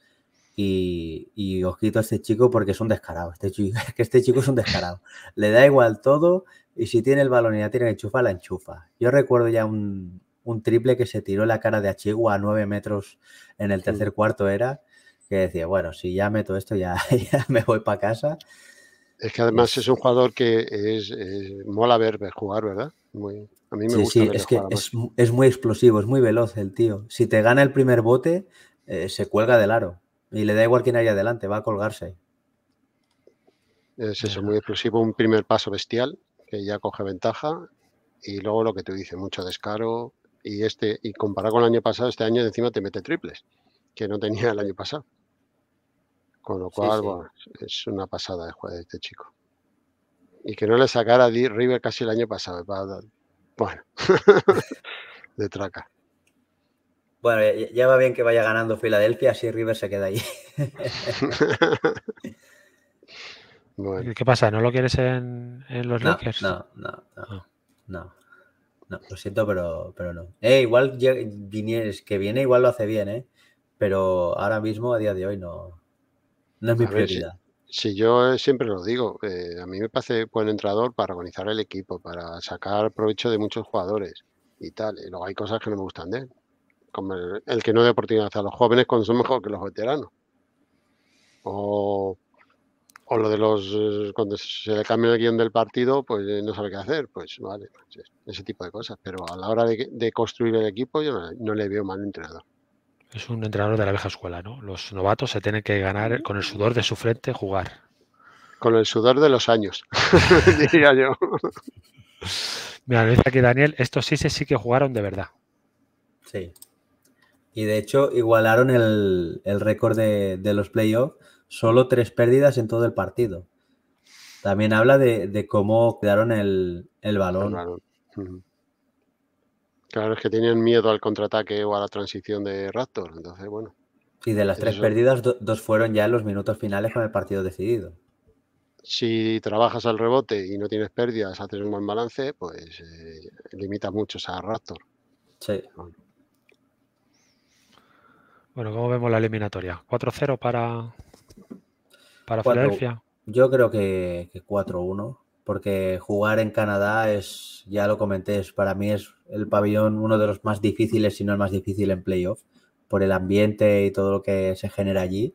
Y, os quito a este chico porque es un descarado. Este que este chico es un descarado. Le da igual todo, y si tiene el balón y ya tiene que enchufar, la enchufa. Yo recuerdo ya un, triple que se tiró la cara de Achigua a nueve metros en el tercer cuarto era, que decía, bueno, si ya meto esto, ya, me voy para casa. Es que además pues es un jugador que es, mola ver, jugar, ¿verdad? a mí me sí, gusta. Sí, es que es, muy explosivo, es muy veloz el tío. Si te gana el primer bote, eh, se cuelga del aro. Y le da igual quién haya adelante, va a colgarse. Es eso, muy explosivo, un primer paso bestial que ya coge ventaja. Y luego lo que tú dices, mucho descaro. Y este y comparado con el año pasado, este año encima te mete triples, que no tenía el año pasado. Con lo cual, es una pasada de juego de este chico. Y que no le sacara a River casi el año pasado. Bueno, de traca. Bueno, ya va bien que vaya ganando Filadelfia si River se queda ahí. ¿Qué pasa? ¿No lo quieres en, los No, ah. no, no, lo siento, pero, pero no. Eh, igual que viene, igual lo hace bien, ¿eh? Pero ahora mismo, a día de hoy, no, no es mi prioridad. Si, yo eh, siempre lo digo, eh, a mí me parece buen entrenador para organizar el equipo, para sacar provecho de muchos jugadores y tal. Y luego hay cosas que no me gustan de él. Como el, que no dé oportunidad a los jóvenes cuando son mejor que los veteranos. O o lo de los, eh, cuando se le cambia el guión del partido, pues eh, no sabe qué hacer, pues vale, pues, ese tipo de cosas. Pero a la hora de, construir el equipo yo no, le veo mal entrenador. Es un entrenador de la vieja escuela, ¿no? Los novatos se tienen que ganar con el sudor de su frente jugar. Con el sudor de los años, diría yo. Mira, dice aquí Daniel, estos sí sí que jugaron de verdad. Sí. Y de hecho igualaron el, récord de, de los playoffs solo tres pérdidas en todo el partido. También habla de, cómo quedaron el, balón. Claro. es que tenían miedo al contraataque o a la transición de Raptor, entonces bueno. Y de las tres pérdidas, dos fueron ya en los minutos finales con el partido decidido. Si trabajas al rebote y no tienes pérdidas, haces un buen balance, pues limita eh, limitas mucho a Raptor. Sí. Bueno, ¿cómo vemos la eliminatoria? 4-0 para, para Yo creo que, que 4-1, porque jugar en Canadá es, ya lo comenté, es, para mí es el pabellón uno de los más difíciles, si no el más difícil en playoff, por el ambiente y todo lo que se genera allí.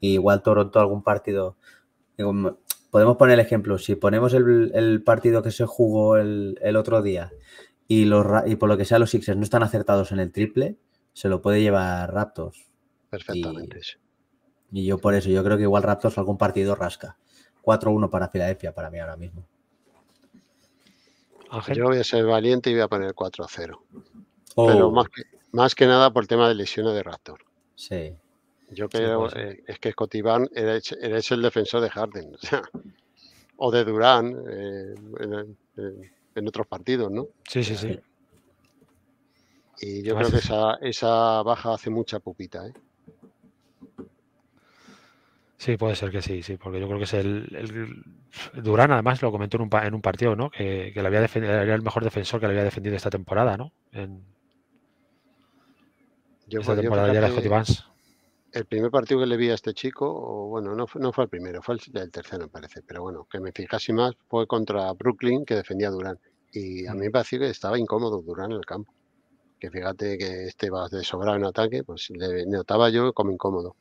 igual Toronto algún partido. podemos poner el ejemplo. Si ponemos el, partido que se jugó el, otro día y, los, y por lo que sea los Sixers no están acertados en el triple, se lo puede llevar Raptors. Perfectamente. Y yo por eso, yo creo que igual Raptors algún partido rasca. 4-1 para Filadelfia para mí ahora mismo. Yo voy a ser valiente y voy a poner 4-0. Pero más que, nada por el tema de lesiones de Raptor. Sí. Yo creo que pues eh, es que Scott Iván era, el defensor de Harden. O, de Durán eh, en, otros partidos, ¿no? Sí, sí, sí. Y yo creo que esa, esa baja hace mucha pupita, ¿eh? Sí, puede ser que sí, sí, porque yo creo que es el, Durán, además lo comentó en un, partido, ¿no? Que, le había era el mejor defensor que le había defendido esta temporada, ¿no? temporada ya era El primer partido que le vi a este chico, bueno, no, no fue el primero, fue el, tercero, me parece, pero bueno, que me fijase más fue contra Brooklyn que defendía a Durán. Y a mí me pareció que estaba incómodo Durán en el campo. Que fíjate que este va de sobrar en ataque, pues le notaba yo como incómodo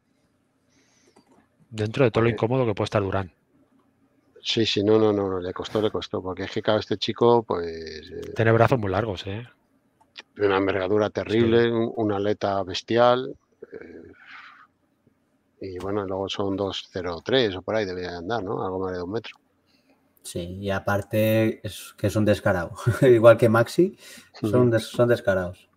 dentro de todo lo eh, incómodo que puede estar Durán. Sí, sí, no, no, no, le costó, le costó, porque es que, cada este chico, pues... Eh, tiene brazos muy largos, ¿eh? Una envergadura terrible, una aleta bestial. Eh, y bueno, luego son 2.03 o por ahí, debería andar, ¿no? Algo más de un metro. Sí, y aparte es que es un descarado. Igual que Maxi, son, son descarados.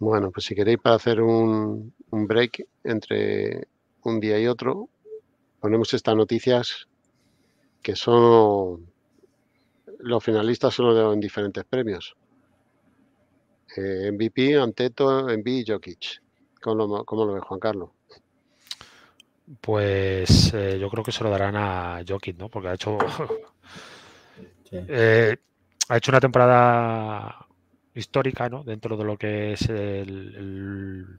Bueno, pues si queréis para hacer un break entre un día y otro, ponemos estas noticias que son los finalistas solo en diferentes premios. Eh, MVP, Anteto, MVP y Jokic. ¿Cómo lo, ve Juan Carlos? Pues eh, yo creo que se lo darán a Jokic, ¿no? Porque ha hecho. Eh, ha hecho una temporada histórica, ¿no? Dentro de lo que es el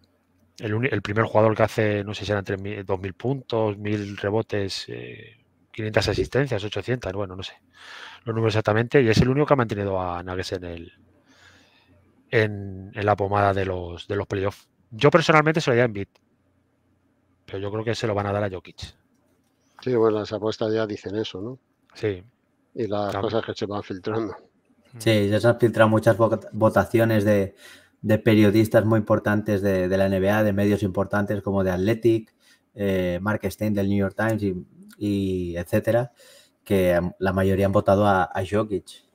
el, primer jugador que hace, no sé si eran 2.000 puntos, 1.000 rebotes, 500 eh, asistencias, 800, bueno, no sé los números exactamente, y es el único que ha mantenido a Nuggets en, el, en, la pomada de los, de los playoffs. Yo personalmente se lo haría en bit, pero yo creo que se lo van a dar a Jokic. Sí, bueno, las apuestas ya dicen eso, ¿no? Sí. Y las cosas que se van filtrando. Sí, ya se han filtrado muchas votaciones de de periodistas muy importantes de, la NBA, de medios importantes como de Athletic, eh, Mark Stein del New York Times y, etcétera, que la mayoría han votado a, Jokic.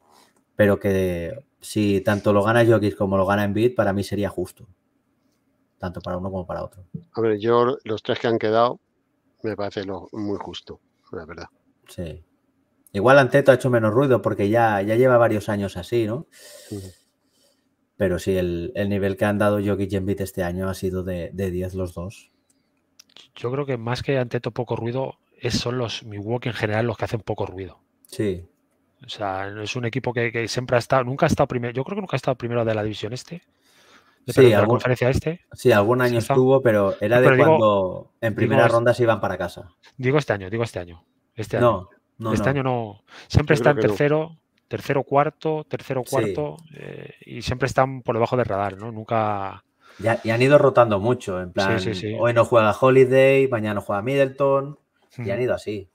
Pero que si tanto lo gana Jokic como lo gana Embiid, para mí sería justo. Tanto para uno como para otro. A ver, yo los tres que han quedado me parece lo, muy justo, la verdad. Sí. Igual Anteto ha hecho menos ruido porque ya, ya lleva varios años así, ¿no? Sí. Pero sí, el, nivel que han dado Jokic y Embiid este año ha sido de, 10 los dos. Yo creo que más que ante todo poco ruido, es, son los Milwaukee en general los que hacen poco ruido. Sí. O sea, es un equipo que, siempre ha estado, nunca ha estado primero, yo creo que nunca ha estado primero de la división este. Sí, algún, este. Sí, algún año estuvo, pero era de cuando en primera ronda se iban para casa. Digo este año, digo este año. Este año. No, este año no. Siempre está en tercero tercero, cuarto, tercero, cuarto, eh, y siempre están por debajo del radar, ¿no? Nunca. y han ido rotando mucho, en plan, sí, sí, hoy no juega Holiday, mañana juega Middleton, y han ido así.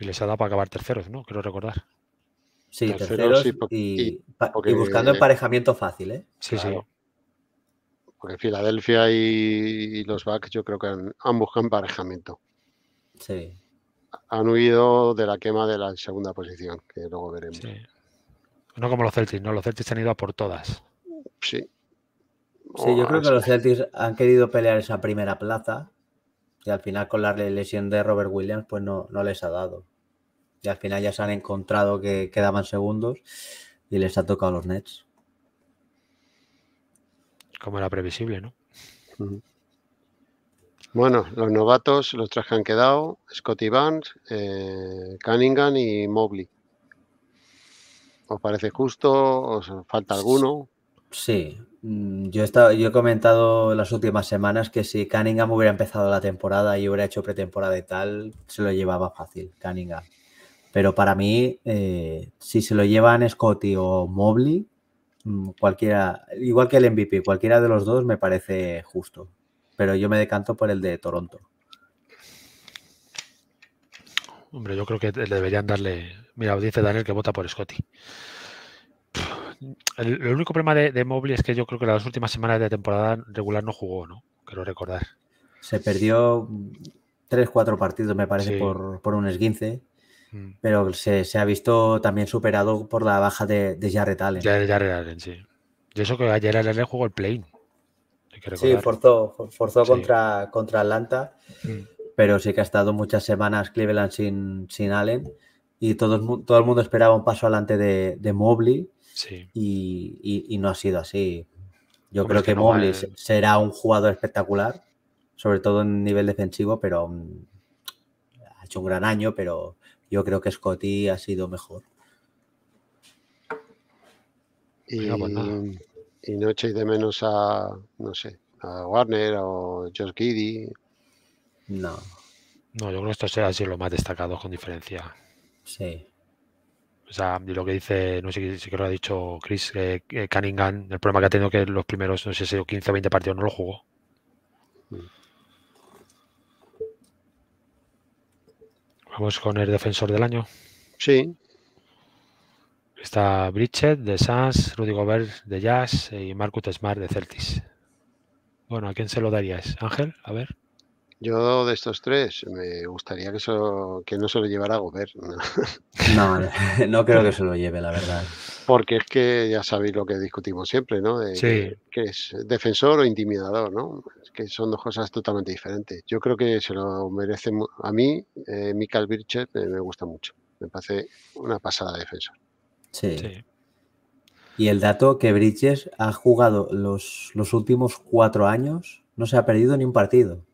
Y les ha dado para acabar terceros, ¿no? Quiero recordar. Sí, terceros, y, buscando emparejamiento fácil, ¿eh? Sí, sí. Porque Filadelfia y, los Bucks yo creo que han buscado emparejamiento. Sí han huido de la quema de la segunda posición, que luego veremos. No como los Celtics, ¿no? Los Celtics han ido a por todas. Sí. Sí, yo creo que los Celtics han querido pelear esa primera plaza y al final con la lesión de Robert Williams pues no, no les ha dado. Y al final ya se han encontrado que quedaban segundos y les ha tocado los Nets. Como era previsible, ¿no? Bueno, los novatos, los tres que han quedado, Scotty Barnes, eh, Cunningham y Mobley. ¿Os parece justo? ¿Os falta alguno? Sí, mm, yo he, yo he comentado las últimas semanas que si Cunningham hubiera empezado la temporada y hubiera hecho pretemporada y tal, se lo llevaba fácil, Cunningham. Pero para mí, eh, si se lo llevan Scotty o Mobley, mm, cualquiera, igual que el MVP, cualquiera de los dos me parece justo pero yo me decanto por el de Toronto. Hombre, yo creo que deberían darle. Mira, dice Daniel que vota por Scotty. El, único problema de, Mobley es que yo creo que las últimas semanas de temporada regular no jugó, ¿no? Quiero recordar. Se perdió tres, cuatro partidos, me parece, por, un esguince. Mm. Pero se, ha visto también superado por la baja de, de Allen. De Allen, sí. Y eso que ayer Allen jugó el plane. Sí, forzó, forzó Contra, contra Atlanta, mm. pero sí que ha estado muchas semanas Cleveland sin, sin Allen y todo, todo el mundo esperaba un paso adelante de, de Mobley y, no ha sido así. Yo creo que, Mobley eh. será un jugador espectacular, sobre todo en nivel defensivo, pero mm, ha hecho un gran año, pero yo creo que Scotty ha sido mejor. Y... Pues mm, y no echéis de menos a, no sé, a Warner o george Giddy. No. No, yo creo que esto será así lo más destacado con diferencia. Sí. O sea, lo que dice, no sé si lo ha dicho Chris eh, eh, Cunningham, el problema que ha tenido que los primeros, no sé si 15 o 20 partidos no lo jugó. Mm. Vamos con el defensor del año. Sí, Está Bridget de Sanz, Rudy Gobert de Jazz eh, y Marcus Smart de Celtis. Bueno, ¿a quién se lo darías? Ángel, a ver. Yo de estos tres me gustaría que, que no se lo llevara a Gobert. ¿no? no, creo que se lo lleve, la verdad. Porque es que ya sabéis lo que discutimos siempre, ¿no? sí. Que es defensor o intimidador, ¿no? Es que son dos cosas totalmente diferentes. Yo creo que se lo merece. A mí, eh, Michael eh, me gusta mucho. Me parece una pasada defensor. Sí. Y el dato que Bridges ha jugado los, últimos cuatro años, no se ha perdido ni un partido.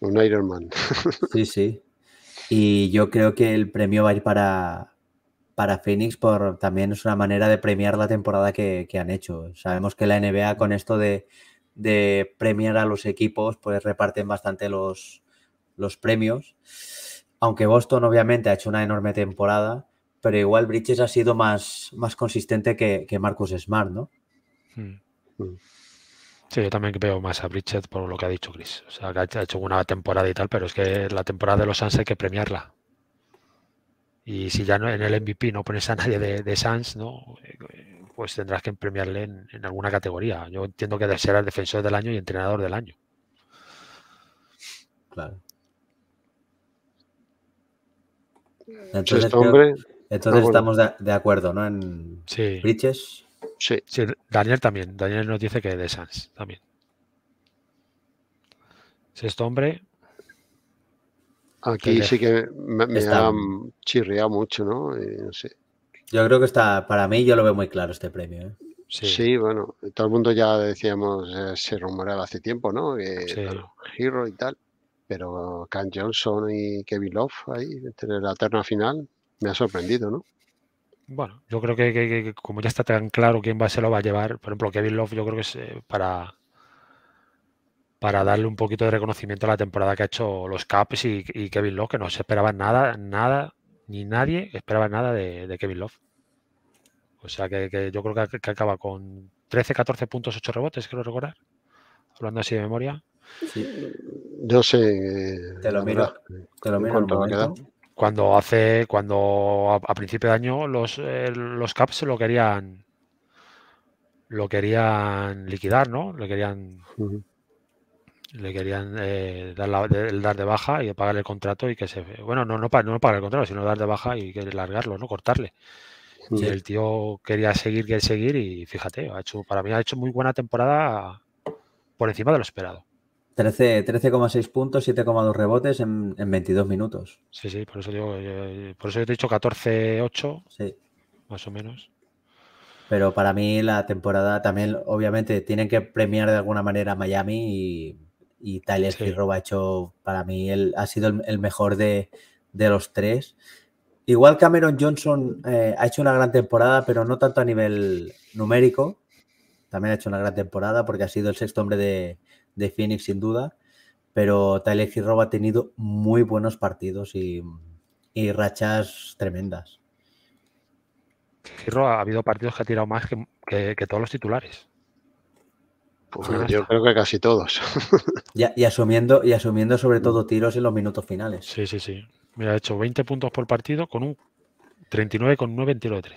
Un Ironman. sí, sí. Y yo creo que el premio va a ir para, para Phoenix por también es una manera de premiar la temporada que, han hecho. Sabemos que la NBA con esto de, premiar a los equipos, pues reparten bastante los, los premios. Aunque Boston obviamente ha hecho una enorme temporada, pero igual Bridges ha sido más, más consistente que, que Marcus Smart, ¿no? Hmm. Hmm. Sí, yo también veo más a Bridges por lo que ha dicho Chris. O sea, que ha hecho una temporada y tal, pero es que la temporada de los Sans hay que premiarla. Y si ya no, en el MVP no pones a nadie de, de ¿no? Eh, pues tendrás que premiarle en, alguna categoría. Yo entiendo que ser el defensor del año y entrenador del año. Claro. Pues Entonces, hombre, entonces estamos de, acuerdo, ¿no? En sí. Bridges. Sí. Daniel también. Daniel nos dice que de Sans también. Sexto hombre. Aquí sí que me, me ha chirriado mucho, ¿no? Eh, yo creo que está, para mí, yo lo veo muy claro este premio. ¿eh? Sí. bueno, todo el mundo ya decíamos, eh, se rumoreaba hace tiempo, ¿no? Que Hero y tal. Pero Can Johnson y Kevin Love ahí, tener la terna final, me ha sorprendido, ¿no? Bueno, yo creo que, como ya está tan claro quién va, se lo va a llevar, por ejemplo, Kevin Love, yo creo que es eh, para, para darle un poquito de reconocimiento a la temporada que ha hecho los Caps y, Kevin Love, que no se esperaba nada, nada, ni nadie esperaba nada de, Kevin Love. O sea que, yo creo que, acaba con 13, 14 puntos, 8 rebotes, creo recordar, hablando así de memoria. Yo sé. Te lo miro. Te lo miro. ¿Cuánto me cuando hace, cuando a, principio de año los, eh, los Caps lo querían lo querían liquidar, ¿no? Le querían querían eh, dar, de, baja y pagar el contrato y que se bueno no no, no pagar el contrato sino dar de baja y que largarlo, no cortarle. el tío quería seguir, quería seguir y fíjate, ha hecho, para mí ha hecho muy buena temporada por encima de lo esperado. 13,6 puntos, 7,2 rebotes en, 22 minutos. Sí, sí, por eso, digo, eh, eh, por eso te he dicho 14,8. Sí. Más o menos. Pero para mí la temporada también, obviamente, tienen que premiar de alguna manera a Miami y, y Tyler sí. ha hecho, para mí, ha sido el, mejor de, los tres. Igual Cameron Johnson eh, ha hecho una gran temporada, pero no tanto a nivel numérico. También ha hecho una gran temporada porque ha sido el sexto hombre de, de Phoenix sin duda, pero Tyler Hero ha tenido muy buenos partidos y, rachas tremendas. Hero ha habido partidos que ha tirado más que, todos los titulares. Pues yo creo que casi todos. y, asumiendo, y asumiendo sobre todo tiros en los minutos finales. Sí, sí, sí. Mira, ha hecho 20 puntos por partido con un 39,9 en tiro de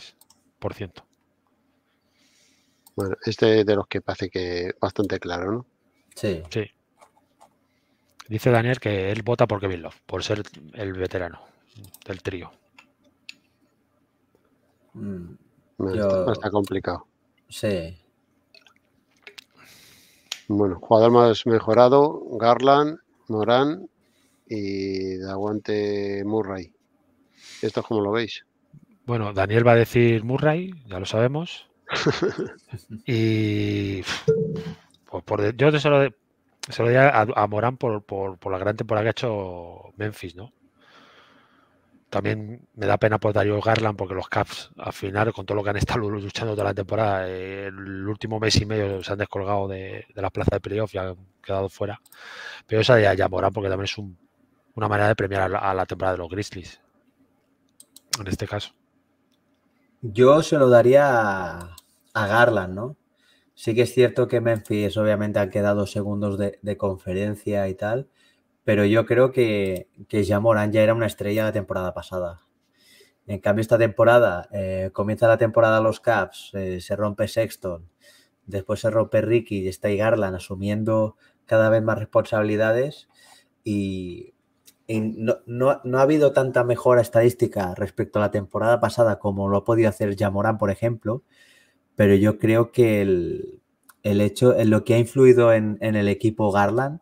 3%. Bueno, este de los que parece que bastante claro, ¿no? Sí. Dice Daniel que él vota por Kevin Love, por ser el veterano del trío. Mm. Está complicado. Sí. Bueno, jugador más mejorado, Garland, Morán y de aguante Murray. ¿Esto es como lo veis? Bueno, Daniel va a decir Murray, ya lo sabemos. y pues por, yo se lo, se a, Morán por, por, la gran temporada que ha hecho Memphis, ¿no? También me da pena por Darío Garland porque los Caps, al final, con todo lo que han estado luchando toda la temporada, eh, el último mes y medio se han descolgado de, de las de playoff y han quedado fuera. Pero esa de ya Morán porque también es una manera de premiar a la, temporada de los Grizzlies. En este caso. Yo se lo daría a Garland, ¿no? Sí que es cierto que Memphis obviamente han quedado segundos de, conferencia y tal, pero yo creo que, que Jamoran ya era una estrella la temporada pasada. En cambio, esta temporada, eh, comienza la temporada los Caps, eh, se rompe Sexton, después se rompe Ricky y está Garland asumiendo cada vez más responsabilidades y, no, ha habido tanta mejora estadística respecto a la temporada pasada como lo ha podido hacer Jamoran, por ejemplo, pero yo creo que el, hecho, en eh, lo que ha influido en, el equipo Garland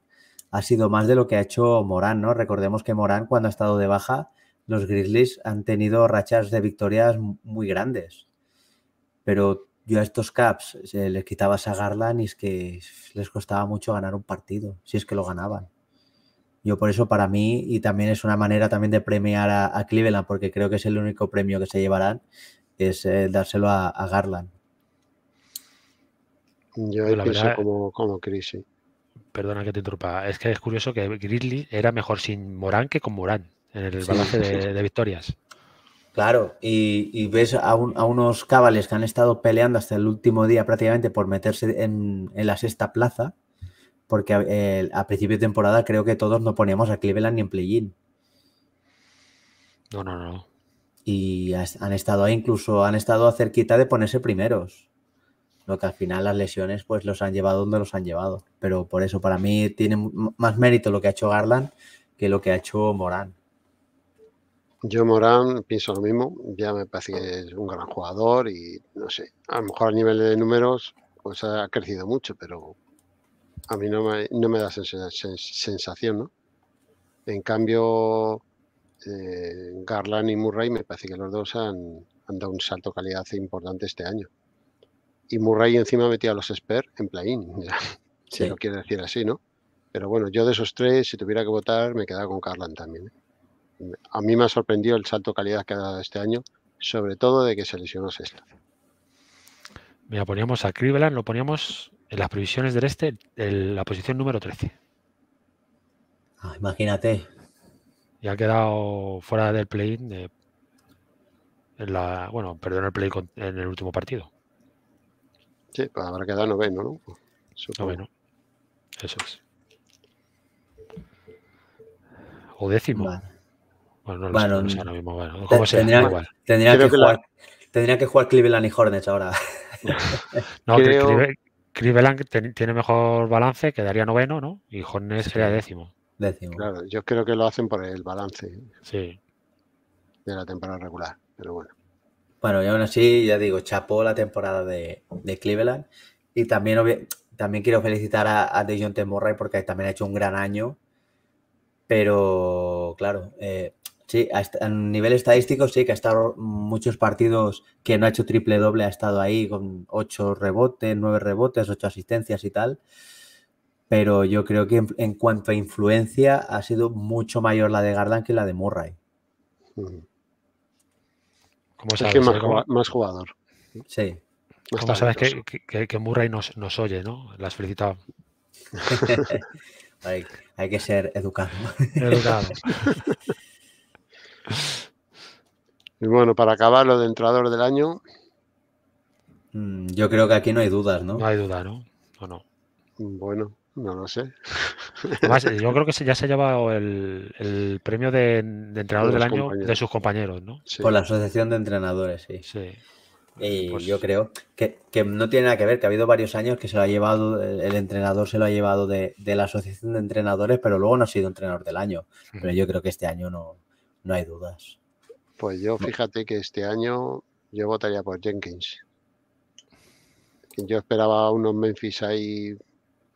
ha sido más de lo que ha hecho Morán, ¿no? Recordemos que Morán, cuando ha estado de baja, los Grizzlies han tenido rachas de victorias muy grandes. Pero yo a estos Caps eh, les quitabas a Garland y es que les costaba mucho ganar un partido, si es que lo ganaban. Yo por eso para mí, y también es una manera también de premiar a, Cleveland, porque creo que es el único premio que se llevarán, es eh, dárselo a Garland. Yo pues la pienso como, como Chris, Perdona que te interrumpa. Es que es curioso que Grizzly era mejor sin Morán que con Morán en el balance De, victorias. Claro, y, ves a, unos cabales que han estado peleando hasta el último día prácticamente por meterse en, la sexta plaza, porque eh, a, principio de temporada creo que todos no poníamos a Cleveland ni en play-in. No, no, no. Y han estado ahí, incluso han estado cerquita de ponerse primeros lo que al final las lesiones pues los han llevado donde los han llevado. Pero por eso para mí tiene más mérito lo que ha hecho Garland que lo que ha hecho Morán. Yo Morán pienso lo mismo, ya me parece que es un gran jugador y no sé, a lo mejor a nivel de números pues ha crecido mucho, pero a mí no me, no me da sensación, En cambio, eh, Garland y Murray me parece que los dos han, han dado un salto de calidad importante este año y Murray encima metía a los Spurs en play-in, si lo quiere decir así, ¿no? Pero bueno, yo de esos tres, si tuviera que votar, me quedaba con Carlan también. ¿eh? A mí me ha sorprendido el salto de calidad que ha dado este año, sobre todo de que se lesionó Sexta. Mira, poníamos a Cleveland, lo poníamos en las previsiones del este, en la posición número 13. Ah, imagínate. Y ha quedado fuera del play-in. bueno, perdón el play en el último partido. Sí, pues habrá quedado noveno, ¿no? Noveno. Eso es. O décimo. Bueno, no lo mismo. Tendría, que jugar, Cleveland y Hornets ahora. no, Creo... Cleveland, tiene mejor balance, quedaría noveno, ¿no? Y Hornets sería décimo. Décimo. Claro, yo creo que lo hacen por el balance sí. de la temporada regular, pero bueno. Bueno, aún así, ya digo, chapó la temporada de, Cleveland. Y también, también quiero felicitar a, a Dejounte Murray porque también ha hecho un gran año. Pero, claro, eh, sí, a, nivel estadístico sí que ha estado muchos partidos que no ha hecho triple doble, ha estado ahí con ocho rebotes, nueve rebotes, ocho asistencias y tal. Pero yo creo que en, cuanto a influencia ha sido mucho mayor la de Garland que la de Murray. Mm. Como es que eh? más, jugador. Sí. sabes que, Murray nos, oye, ¿no? Las has hay, hay, que ser educado. Educado. y bueno, para acabar lo de entrador del año. Mm, yo creo que aquí no hay dudas, ¿no? No hay duda, ¿O no? Bueno, no lo sé. yo creo que ya se ha llevado el, premio de, entrenador del año de sus compañeros, ¿no? Por la Asociación de Entrenadores, sí. Y pues yo creo que, no tiene nada que ver, que ha habido varios años que se lo ha llevado, el, entrenador se lo ha llevado de, la Asociación de Entrenadores, pero luego no ha sido entrenador del año. Pero yo creo que este año no, no hay dudas. Pues yo fíjate que este año yo votaría por Jenkins. Yo esperaba unos Memphis ahí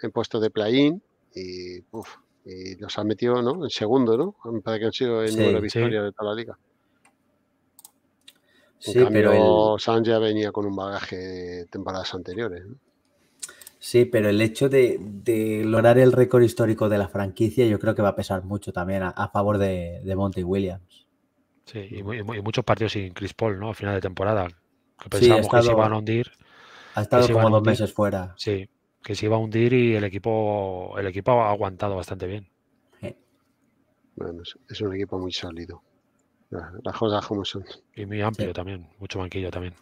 en puesto de play-in y, nos los han metido en segundo, ¿no? Para que han sido el número de victorias de toda la liga. pero venía con un bagaje de temporadas anteriores. Sí, pero el hecho de, lograr el récord histórico de la franquicia yo creo que va a pesar mucho también a, favor de, Monty Williams. Sí, y, muchos partidos sin Chris Paul, ¿no? A final de temporada. Que pensábamos que se iban a hundir. Ha estado como dos meses fuera. Sí, que se iba a hundir y el equipo, el equipo ha aguantado bastante bien. es un equipo muy sólido. la cosas como son. Y muy amplio también, mucho banquillo también.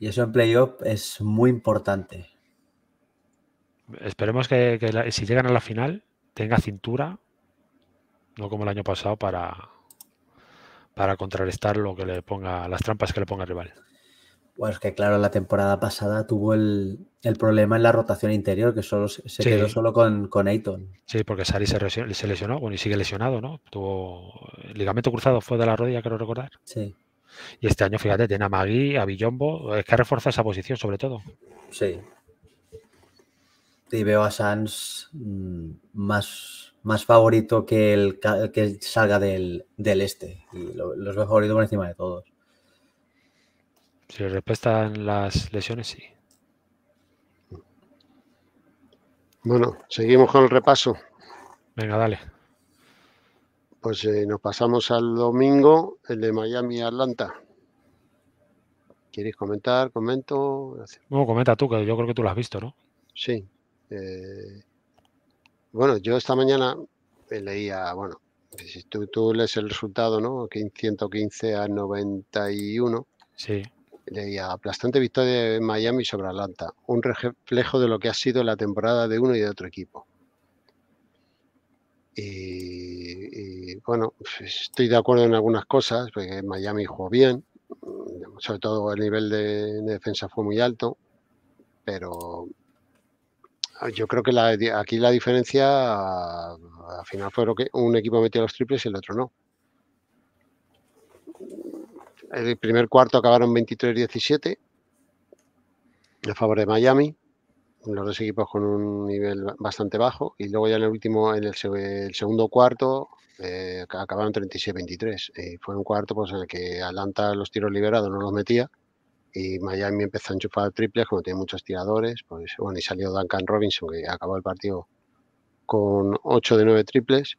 Y eso en playoff es muy importante. Esperemos que, si llegan a la final tenga cintura, no como el año pasado, para, para contrarrestar lo que le ponga, las trampas que le ponga el rival. Bueno, es que claro, la temporada pasada tuvo el, problema en la rotación interior, que solo se quedó solo con, con Ayton. Sí, porque Sari se, lesionó, bueno, y sigue lesionado, ¿no? Tuvo el eh, ligamento cruzado, fue de la rodilla, quiero recordar. Sí. Y este año, fíjate, tiene a Magui, a Villombo, es que refuerza esa posición sobre todo. Sí. Y veo a Sanz mm, más, más favorito que el que salga del, este. Y los veo favoritos por encima de todos. Si le respetan las lesiones, sí. Bueno, seguimos con el repaso. Venga, dale. Pues eh, nos pasamos al domingo, el de Miami Atlanta. ¿Quieres comentar? Comento. Gracias. Bueno, comenta tú, que yo creo que tú lo has visto, ¿no? Sí. Eh, bueno, yo esta mañana eh, leía, bueno, si tú, tú lees el resultado, ¿no? 115 a 91. Sí leía aplastante victoria de Miami sobre Atlanta, un reflejo de lo que ha sido la temporada de uno y de otro equipo. Y, bueno, estoy de acuerdo en algunas cosas, porque Miami jugó bien, sobre todo el nivel de, defensa fue muy alto, pero yo creo que aquí la diferencia al final fue lo que un equipo metió los triples y el otro no. El primer cuarto acabaron 23-17 a favor de Miami. Los dos equipos con un nivel bastante bajo. Y luego ya en el último, en el, segundo cuarto, eh, acabaron 36-23. Y fue un cuarto pues, en el que Atlanta los tiros liberados no los metía. Y Miami empezó a enchufar triples, como tiene muchos tiradores. Pues, bueno, y salió Duncan Robinson, que acabó el partido con 8 de 9 triples.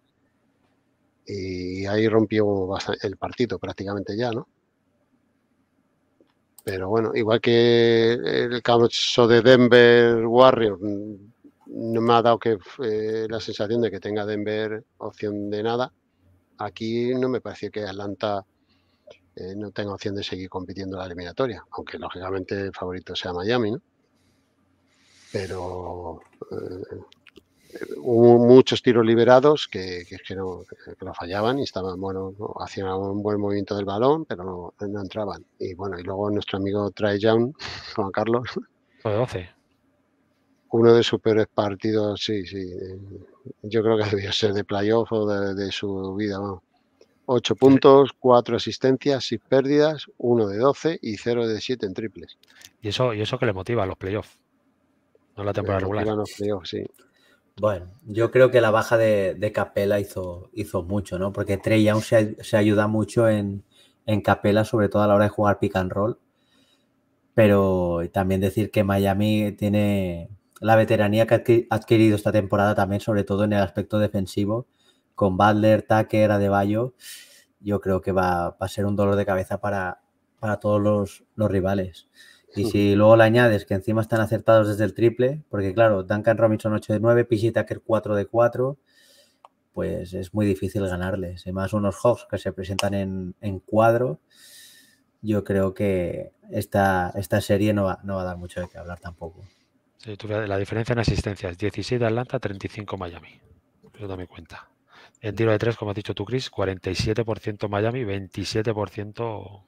Y ahí rompió el partido prácticamente ya, ¿no? Pero bueno, igual que el caso de Denver Warriors, no me ha dado que eh, la sensación de que tenga Denver opción de nada. Aquí no me parece que Atlanta eh, no tenga opción de seguir compitiendo en la eliminatoria, aunque lógicamente el favorito sea Miami, ¿no? Pero eh, hubo muchos tiros liberados que, que, no, fallaban y estaban, bueno, hacían un buen movimiento del balón, pero no, entraban. Y bueno, y luego nuestro amigo Trae Young, Juan Carlos. 12. Pues uno de sus peores partidos, sí, sí. Eh, yo creo que debió ser de playoff o de, su vida, ocho puntos, cuatro asistencias, 6 pérdidas, uno de 12 y 0 de siete en triples. Y eso, y eso que le motiva a los playoffs. No la temporada regular. sí. Bueno, yo creo que la baja de, Capela hizo, mucho, ¿no? Porque Trey Young se, ayuda mucho en, Capela, sobre todo a la hora de jugar pick and roll. Pero también decir que Miami tiene la veteranía que ha adquirido esta temporada también, sobre todo en el aspecto defensivo, con Butler, Tucker, Adebayo. Yo creo que va, a ser un dolor de cabeza para, todos los rivales. Y si luego le añades que encima están acertados desde el triple, porque claro, Duncan Robinson 8 de 9, que Tucker 4 de 4, pues es muy difícil ganarles. Además, unos Hawks que se presentan en, cuadro, yo creo que esta, esta serie no va, no va a dar mucho de qué hablar tampoco. la diferencia en asistencias, de Atlanta, 35 Miami. pero dame cuenta. En tiro de 3, como has dicho tú, Chris, 47% Miami, 27%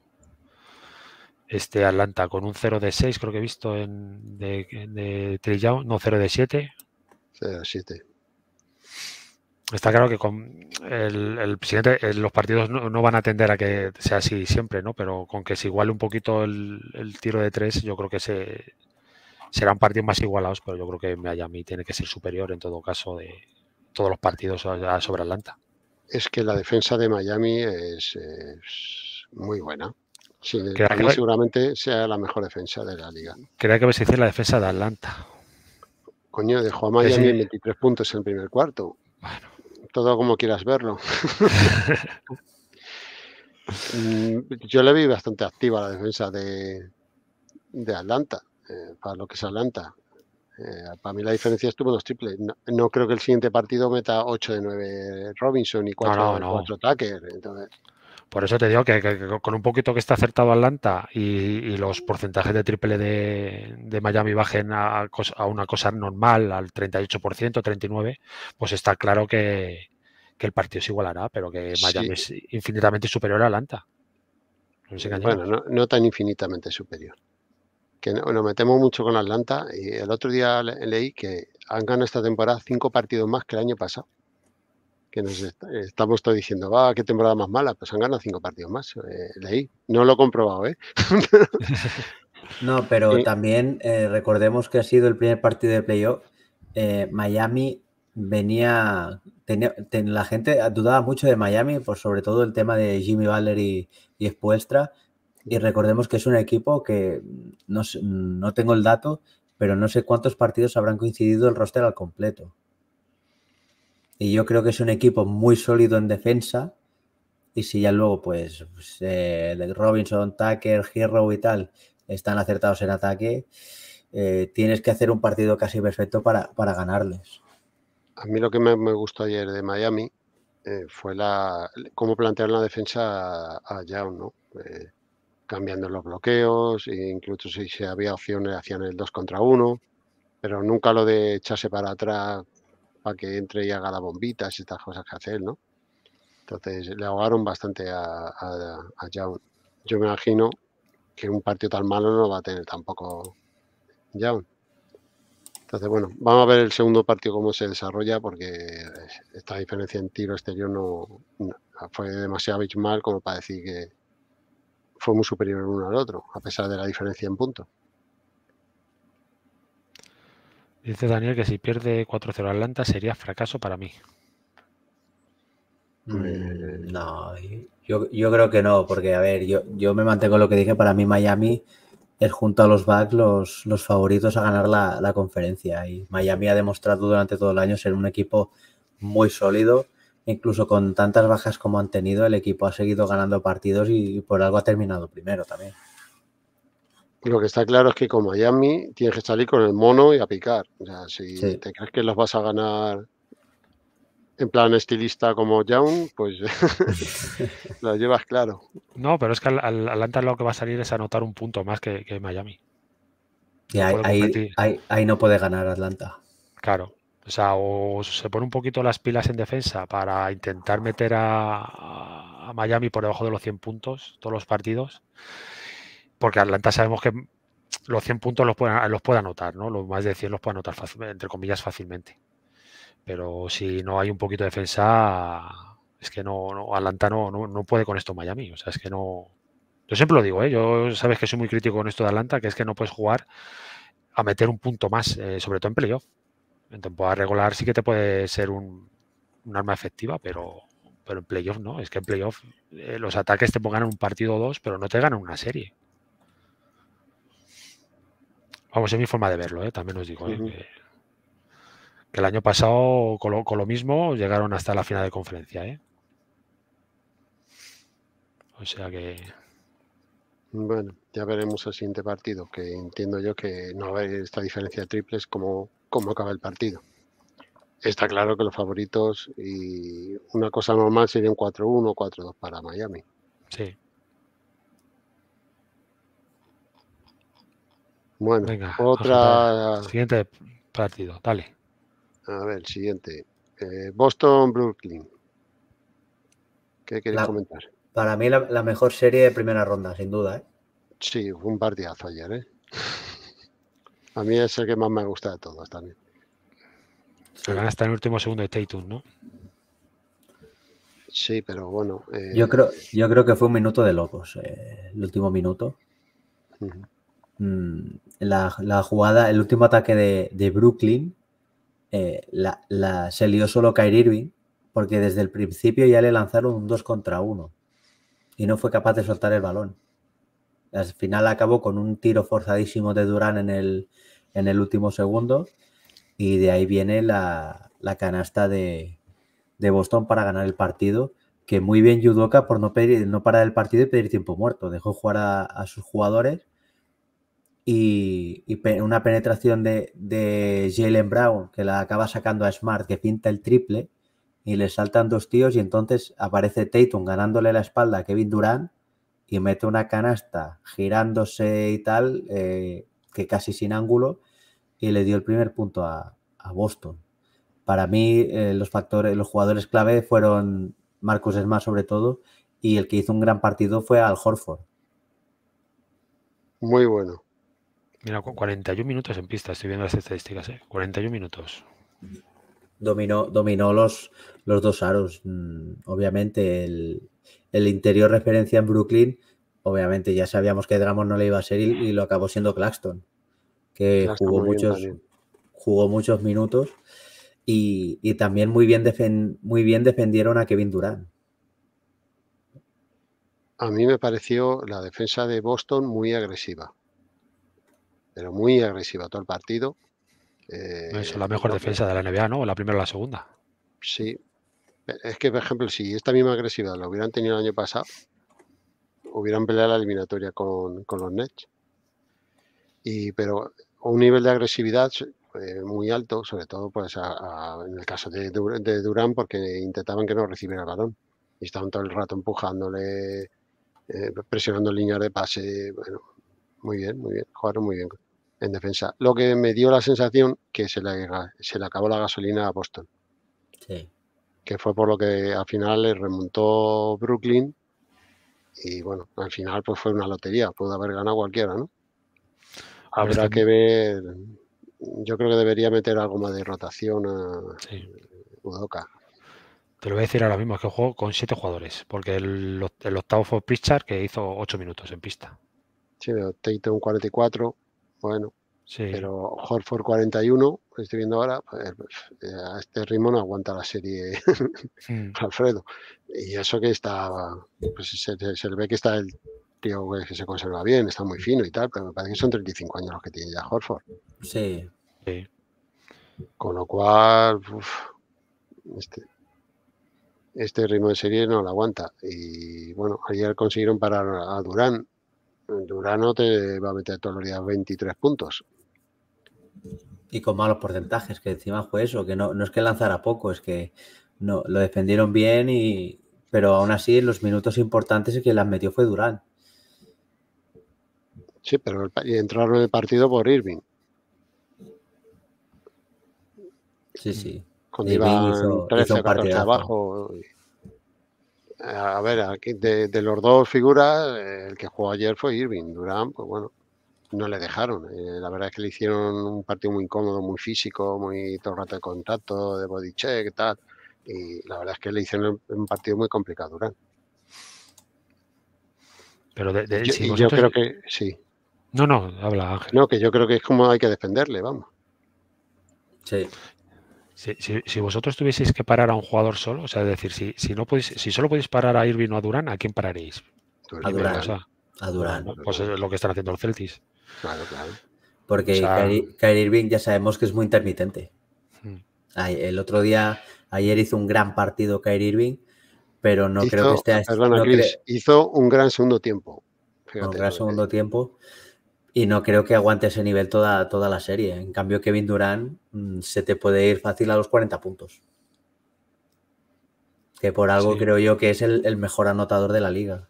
este Atlanta con un 0 de 6, creo que he visto en, de, de Trillao, no 0 de 7. 7. Está claro que con el, el eh, los partidos no, van a tender a que sea así siempre, ¿no? Pero con que se iguale un poquito el, tiro de tres yo creo que se, serán partidos más igualados, pero yo creo que Miami tiene que ser superior en todo caso de todos los partidos sobre Atlanta. Es que la defensa de Miami es muy buena Sí, que seguramente sea la mejor defensa de la liga. Creo que me se la defensa de Atlanta. Coño, dejó a Miami 23 puntos en el primer cuarto. Todo como quieras verlo. Mm, yo le vi bastante activa la defensa de, Atlanta, eh, para lo que es Atlanta. Eh, para mí la diferencia estuvo en los triples. No, creo que el siguiente partido meta 8 de 9 Robinson y 4 de 4 Tucker. Entonces, por eso te digo que, con un poquito que está acertado Atlanta y, los porcentajes de triple de, Miami bajen a, una cosa normal, al 38%, 39%, pues está claro que, el partido se igualará, pero que Miami es infinitamente superior a Atlanta. No bueno, no, tan infinitamente superior. Que no, nos metemos mucho con Atlanta y el otro día leí que han ganado esta temporada cinco partidos más que el año pasado que nos estamos diciendo, va, ah, qué temporada más mala, pues han ganado cinco partidos más. Eh, de ahí no lo he comprobado, ¿eh? no, pero eh. también eh, recordemos que ha sido el primer partido de playoff. Miami venía, tenía, la gente dudaba mucho de Miami, por sobre todo el tema de Jimmy Butler y, y Y recordemos que es un equipo que no, no tengo el dato, pero no sé cuántos partidos habrán coincidido el roster al completo. Y yo creo que es un equipo muy sólido en defensa. Y si ya luego, pues, eh, Robinson, Tucker, Hero y tal están acertados en ataque, eh, tienes que hacer un partido casi perfecto para, ganarles. A mí lo que me, me gustó ayer de Miami eh, fue la cómo plantearon la defensa a, cambiando los bloqueos, e incluso si había opciones hacían el 2 contra 1, pero nunca lo de echarse para atrás para que entre y haga las bombitas y estas cosas que hacer, ¿no? Entonces le ahogaron bastante a, a, Yo me imagino que un partido tan malo no va a tener tampoco Yaun. Entonces, bueno, vamos a ver el segundo partido cómo se desarrolla porque esta diferencia en tiro exterior no, fue demasiado mal, como para decir que fue muy superior el uno al otro, a pesar de la diferencia en puntos. Dice Daniel que si pierde 4-0 Atlanta sería fracaso para mí. Mm, no, yo, yo, creo que no, porque a ver, yo, yo me mantengo lo que dije, para mí Miami es junto a los Bucks los, los favoritos a ganar la, la, conferencia y Miami ha demostrado durante todo el año ser un equipo muy sólido, incluso con tantas bajas como han tenido, el equipo ha seguido ganando partidos y por algo ha terminado primero también lo que está claro es que con Miami tienes que salir con el mono y a picar. si te crees que los vas a ganar en plan estilista como Young, pues lo llevas claro. No, pero es que Atlanta lo que va a salir es anotar un punto más que, Miami. Y ahí, no puede ganar Atlanta. Claro. O sea, o se pone un poquito las pilas en defensa para intentar meter a, a Miami por debajo de los 100 puntos todos los partidos porque Atlanta sabemos que los 100 puntos los puede, los puede anotar, ¿no? Los más de 100 los puede anotar, entre comillas, fácilmente. Pero si no hay un poquito de defensa, es que no, Atlanta no, no, puede con esto Miami. O sea, es que no. Yo siempre lo digo, ¿eh? Yo sabes que soy muy crítico con esto de Atlanta, que es que no puedes jugar a meter un punto más, eh, sobre todo en playoff. En temporada regular sí que te puede ser un, arma efectiva, pero, pero en playoff no. Es que en playoff eh, los ataques te pongan en un partido o dos, pero no te ganan una serie. Vamos, es mi forma de verlo, ¿eh? también os digo. ¿eh? que, el año pasado, con lo, mismo, llegaron hasta la final de conferencia. ¿eh? O sea que. Bueno, ya veremos el siguiente partido, que entiendo yo que no va a haber esta diferencia de triples como, como acaba el partido está claro que los favoritos y una cosa normal serían 4-1, 4-2 para Miami. Sí. Bueno, otra. siguiente partido, dale. A ver, siguiente. Eh, Boston, Brooklyn. ¿Qué queréis comentar? Para mí, la, mejor serie de primera ronda, sin duda. ¿eh? Sí, fue un partidazo ayer. ¿eh? A mí es el que más me gusta de todos también. Se gana hasta el último segundo de Tatum, ¿no? Sí, pero bueno. Eh, yo, creo, yo creo que fue un minuto de locos, eh, el último minuto. Mm, la, jugada, el último ataque de, Brooklyn, eh, la, se lió solo Kyrie Irving, porque desde el principio ya le lanzaron un 2 contra 1 y no fue capaz de soltar el balón. Al final acabó con un tiro forzadísimo de Durán en el, en el último segundo y de ahí viene la, canasta de, Boston para ganar el partido. Que muy bien Yudoka por no, pedir, no parar el partido y pedir tiempo muerto. Dejó jugar a sus jugadores y, una penetración de, Jalen Brown que la acaba sacando a Smart, que pinta el triple y le saltan dos tíos y entonces aparece Tatum ganándole la espalda a Kevin Durant y mete una canasta girándose y tal, eh, que casi sin ángulo, y le dio el primer punto a, Boston. Para mí eh, los factores, los jugadores clave fueron Marcus Smart sobre todo y el que hizo un gran partido fue Al Horford. Muy bueno. Mira, 41 minutos en pista, estoy viendo las estadísticas, ¿eh? 41 minutos. Dominó, dominó los, los dos aros. Mm, obviamente, el, interior referencia en Brooklyn, obviamente ya sabíamos que Dramon no le iba a ser y, lo acabó siendo Claxton, que jugó, muchos, jugó muchos minutos y, también muy bien, muy bien defendieron a Kevin Durant. A mí me pareció la defensa de Boston muy agresiva pero muy agresiva todo el partido. Eh, es la mejor defensa de la NBA, ¿no? La primera o la segunda. Sí. Eh, es que, por ejemplo, si esta misma agresividad la hubieran tenido el año pasado, hubieran peleado la eliminatoria con, los Nets. Y, pero un nivel de agresividad eh, muy alto, sobre todo pues en el caso de, de, Durán, porque intentaban que no recibiera el balón. Y estaban todo el rato empujándole, presionando líneas de pase. Bueno, muy bien, muy bien. Jugaron muy bien en defensa. Lo que me dio la sensación que se le, acabó la gasolina a Boston. Que fue por lo que al final le remontó Brooklyn. Y bueno, al final pues fue una lotería. Pudo haber ganado cualquiera, ¿no? Habrá que ver. Yo creo que debería meter algo más de rotación a Udoca. Te lo voy a decir ahora mismo, que juego con siete jugadores, porque el, octavo fue Pritchard, que hizo ocho minutos en pista. Sí, Tate un 44, bueno, sí. pero Horford 41, estoy viendo ahora, pues, eh, a este ritmo no aguanta la serie Alfredo. Y eso que está, pues se, ve que está el tío pues, que se conserva bien, está muy fino y tal, pero me parece que son 35 años los que tiene ya Horford. Sí. sí. Con lo cual, este, este ritmo de serie no lo aguanta. Y bueno, ayer consiguieron parar a Durán Durano te va a meter todos los días 23 puntos. Y con malos porcentajes, que encima fue eso, que no, no es que lanzara poco, es que no, lo defendieron bien y. Pero aún así, en los minutos importantes el que las metió fue Durán. Sí, pero y entraron en el partido por Irving. Sí, sí. Cuando iba 13 abajo a ver, aquí de, los dos figuras, el que jugó ayer fue Irving. Durán, pues bueno, no le dejaron. Eh, la verdad es que le hicieron un partido muy incómodo, muy físico, muy todo rato de contacto, de body check, tal. Y la verdad es que le hicieron un partido muy complicado Durán. Pero de, hecho yo, creo que sí. No, no, habla Ángel. No, que yo creo que es como hay que defenderle, vamos. Sí. Si, vosotros tuvieseis que parar a un jugador solo, o sea, es decir, si, si no podéis, si solo podéis parar a Irving o a Durán, ¿a quién pararéis? A Durán. Pues es lo que están haciendo los Celtics. Claro, claro. Porque o Irving ya sabemos que es muy intermitente. Hmm. el otro día, ayer hizo un gran partido Kyrie Irving, pero no creo que esté... hizo un gran segundo tiempo. un gran segundo tiempo. Y no creo que aguante ese nivel toda, toda la serie. En cambio, Kevin Durán mm, se te puede ir fácil a los 40 puntos. Que por algo creo yo que es el, mejor anotador de la liga.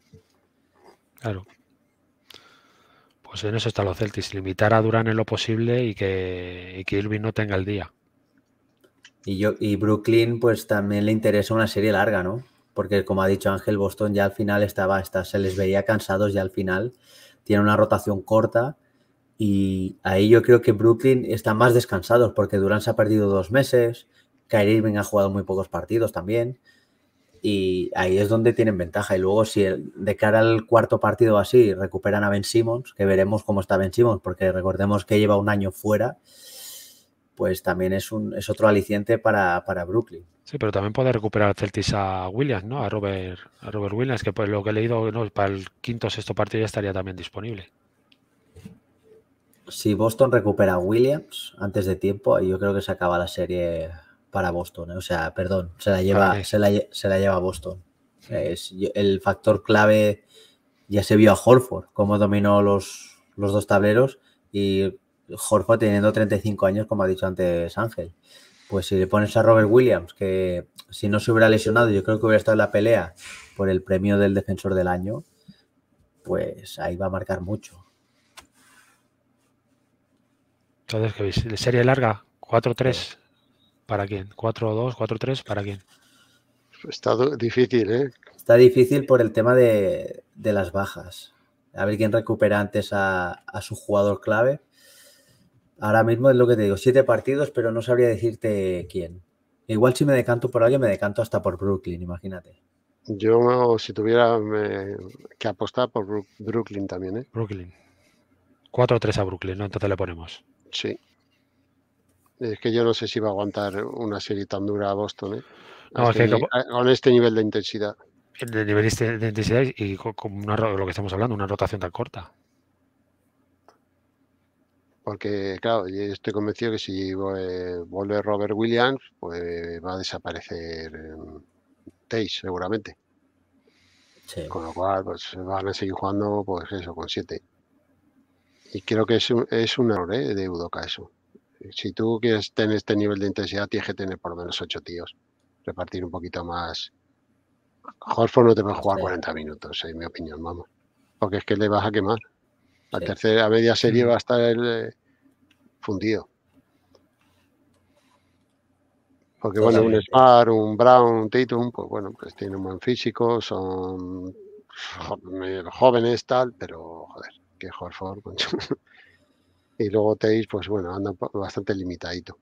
Claro. Pues en eso está los Celtics, limitar a Durán en lo posible y que, y Irving no tenga el día. Y, yo, y Brooklyn, pues también le interesa una serie larga, ¿no? Porque como ha dicho Ángel, Boston ya al final estaba, hasta se les veía cansados ya al final tiene una rotación corta y ahí yo creo que Brooklyn está más descansado porque Durant se ha perdido dos meses, Kyrie Irving ha jugado muy pocos partidos también y ahí es donde tienen ventaja. Y luego si de cara al cuarto partido así recuperan a Ben Simmons, que veremos cómo está Ben Simmons porque recordemos que lleva un año fuera pues también es, un, es otro aliciente para, Brooklyn. Sí, pero también puede recuperar Celtics a Williams, ¿no? A Robert, Robert Williams, que pues lo que he leído para el quinto o sexto partido ya estaría también disponible. Si Boston recupera a Williams antes de tiempo, yo creo que se acaba la serie para Boston. ¿eh? O sea, perdón, se la lleva, se la, se la Boston. el factor clave ya se vio a Holford, cómo dominó los, los dos tableros y Jorge teniendo 35 años, como ha dicho antes Ángel. Pues si le pones a Robert Williams, que si no se hubiera lesionado, yo creo que hubiera estado en la pelea por el premio del defensor del año, pues ahí va a marcar mucho. Entonces, ¿qué veis? ¿De serie larga? ¿4-3? ¿Para quién? ¿4-2? ¿4-3? ¿Para quién? Está difícil, ¿eh? Está difícil por el tema de, de las bajas. A ver quién recupera antes a su jugador clave Ahora mismo es lo que te digo, siete partidos, pero no sabría decirte quién. Igual si me decanto por alguien, me decanto hasta por Brooklyn, imagínate. Yo, si tuviera que apostar por Brooklyn también, ¿eh? Brooklyn. 4-3 a Brooklyn, ¿no? Entonces le ponemos. Sí. Es que yo no sé si va a aguantar una serie tan dura a Boston, ¿eh? Este con este nivel de intensidad. De nivel de intensidad y con una, lo que estamos hablando, una rotación tan corta porque claro, yo estoy convencido que si vuelve Robert Williams, pues va a desaparecer mm, Teis seguramente. Con lo cual, pues van a seguir jugando, pues eso, con siete. Y creo que es un, es un error ¿eh? de Udoca eso. Si tú quieres tener este nivel de intensidad, tienes que tener por lo menos ocho tíos. Repartir un poquito más. Horford no te va a jugar 40 minutos, en mi opinión, vamos. Porque es que le vas a quemar. La tercera, media serie va a estar el, eh, fundido. Porque bueno, un Spar, un Brown, un Tatum, pues bueno, pues tienen un buen físico, son eh, jóvenes tal, pero joder, qué Horford. y luego Teis, pues bueno, anda bastante limitadito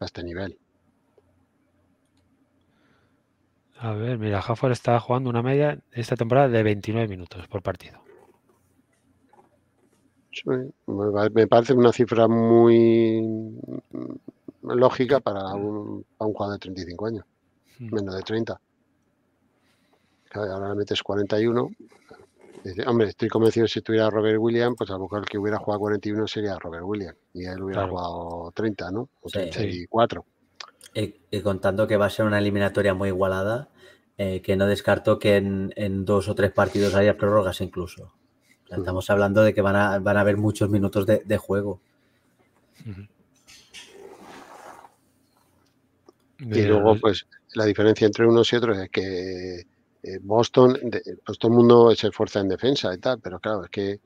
a este nivel. A ver, mira, Hafford está jugando una media esta temporada de 29 minutos por partido. Me parece una cifra muy lógica para mm. un, un jugador de 35 años, mm. menos de 30. Ahora le metes 41. hombre, estoy convencido que si tuviera Robert Williams, pues a lo mejor el que hubiera jugado 41 sería Robert Williams y él hubiera jugado 30, ¿no? O 34. y, contando que va a ser una eliminatoria muy igualada, eh, que no descarto que en dos o tres partidos haya prórrogas incluso. Estamos hablando de que van a, van a haber muchos minutos de, juego. Y luego, pues, la diferencia entre unos y otros es que eh, Boston, pues, todo el mundo se esfuerza en defensa y tal, pero claro, es que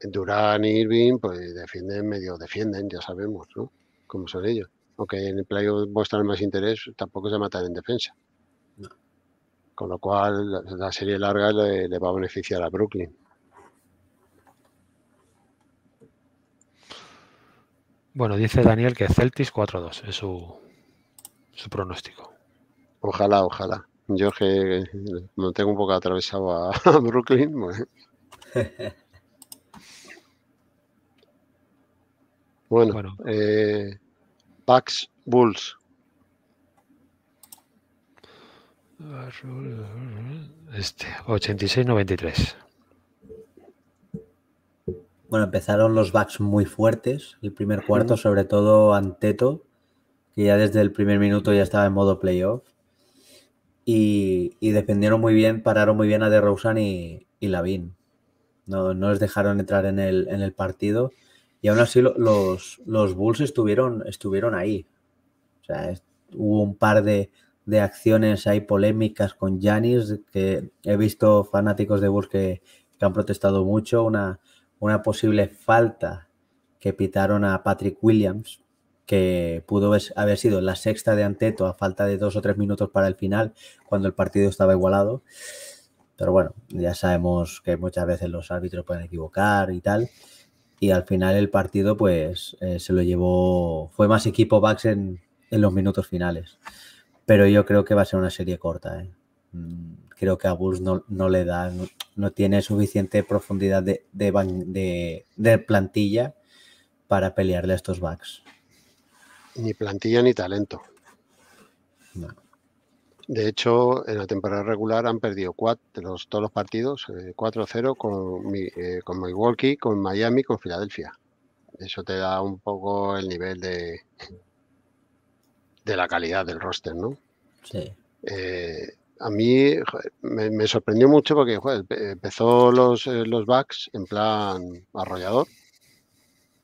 Durán y Irving, pues defienden, medio defienden, ya sabemos, ¿no? Cómo son ellos. Aunque en el playoff muestran más interés, tampoco se matan en defensa. Con lo cual, la, serie larga le va a beneficiar a Brooklyn. Bueno, dice Daniel que Celtis 4-2 es su, pronóstico. Ojalá, ojalá. Yo que me tengo un poco atravesado a, Brooklyn. Pues. Bueno. Bueno, eh, Bulls. Este, 86-93. Bueno, empezaron los backs muy fuertes, el primer cuarto, sobre todo Anteto, que ya desde el primer minuto ya estaba en modo playoff. Y, y defendieron muy bien, pararon muy bien a DeRozan y, y Lavín. No, no, les dejaron entrar en el, en el partido. Y aún así los, los Bulls estuvieron, estuvieron ahí. O sea, hubo un par de, acciones, ahí polémicas con Janis, que he visto fanáticos de Bulls que, que han protestado mucho. Una, una posible falta que pitaron a Patrick Williams, que pudo haber sido la sexta de Anteto a falta de dos o tres minutos para el final, cuando el partido estaba igualado. Pero bueno, ya sabemos que muchas veces los árbitros pueden equivocar y tal. Y al final el partido, pues eh, se lo llevó. Fue más equipo Bax en, los minutos finales. Pero yo creo que va a ser una serie corta. ¿eh? Mm creo que a Bulls no, le da, no, tiene suficiente profundidad de, de, plantilla para pelearle a estos backs. Ni plantilla ni talento. De hecho, en la temporada regular han perdido cuatro, los, todos los partidos, 4-0 eh, con, eh, con Milwaukee, con Miami, con Filadelfia. Eso te da un poco el nivel de, de la calidad del roster, ¿no? Sí. Eh, a mí me, sorprendió mucho porque empezó los, eh, los backs en plan arrollador.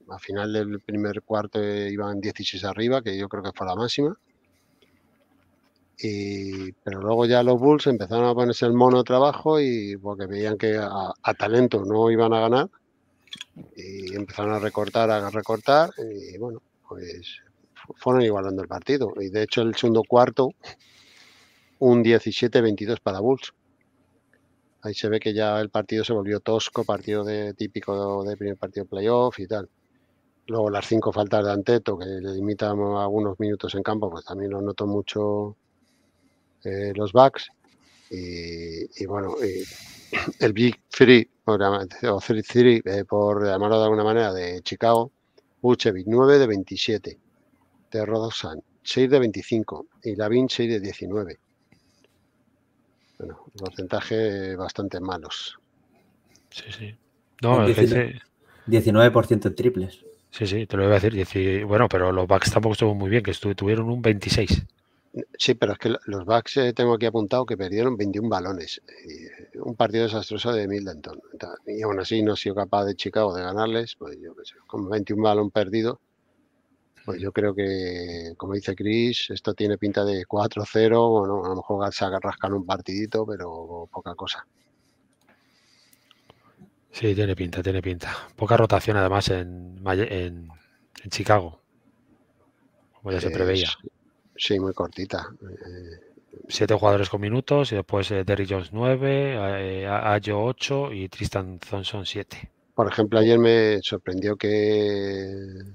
Al final del primer cuarto iban 16 arriba, que yo creo que fue la máxima. Y, pero luego ya los Bulls empezaron a ponerse el mono trabajo y porque pues, veían que a, a talento no iban a ganar y empezaron a recortar, a recortar y bueno, pues fueron igualando el partido. Y de hecho el segundo cuarto un 17-22 para Bulls. Ahí se ve que ya el partido se volvió tosco, partido de típico de primer partido playoff y tal. Luego las cinco faltas de Anteto, que le limitan algunos minutos en campo, pues también lo notó mucho eh, los backs. Y, bueno, el Big Three, o Three, three eh, por llamarlo de alguna manera, de Chicago, Buchevic 9 de 27, de Rodosan 6 de 25 y Lavin 6 de 19. Bueno, un porcentaje bastante malos. Sí, sí. No, 19%, en triples. Sí, sí, te lo iba a decir. Bueno, pero los backs tampoco estuvo muy bien, que tuvieron un 26. Sí, pero es que los backs eh, tengo aquí apuntado que perdieron 21 balones. un partido desastroso de Middleton. Y aún así no ha sido capaz de Chicago de ganarles, pues yo qué sé, con 21 balón perdido pues yo creo que, como dice Chris, esto tiene pinta de 4-0, bueno, a lo mejor se rascan un partidito, pero poca cosa. Sí, tiene pinta, tiene pinta. Poca rotación además en, Chicago, como ya se eh, preveía. Sí, muy cortita. Eh. Siete jugadores con minutos y después Terry eh, Jones 9, Ayo 8 y Tristan Thompson 7. Por ejemplo, ayer me sorprendió que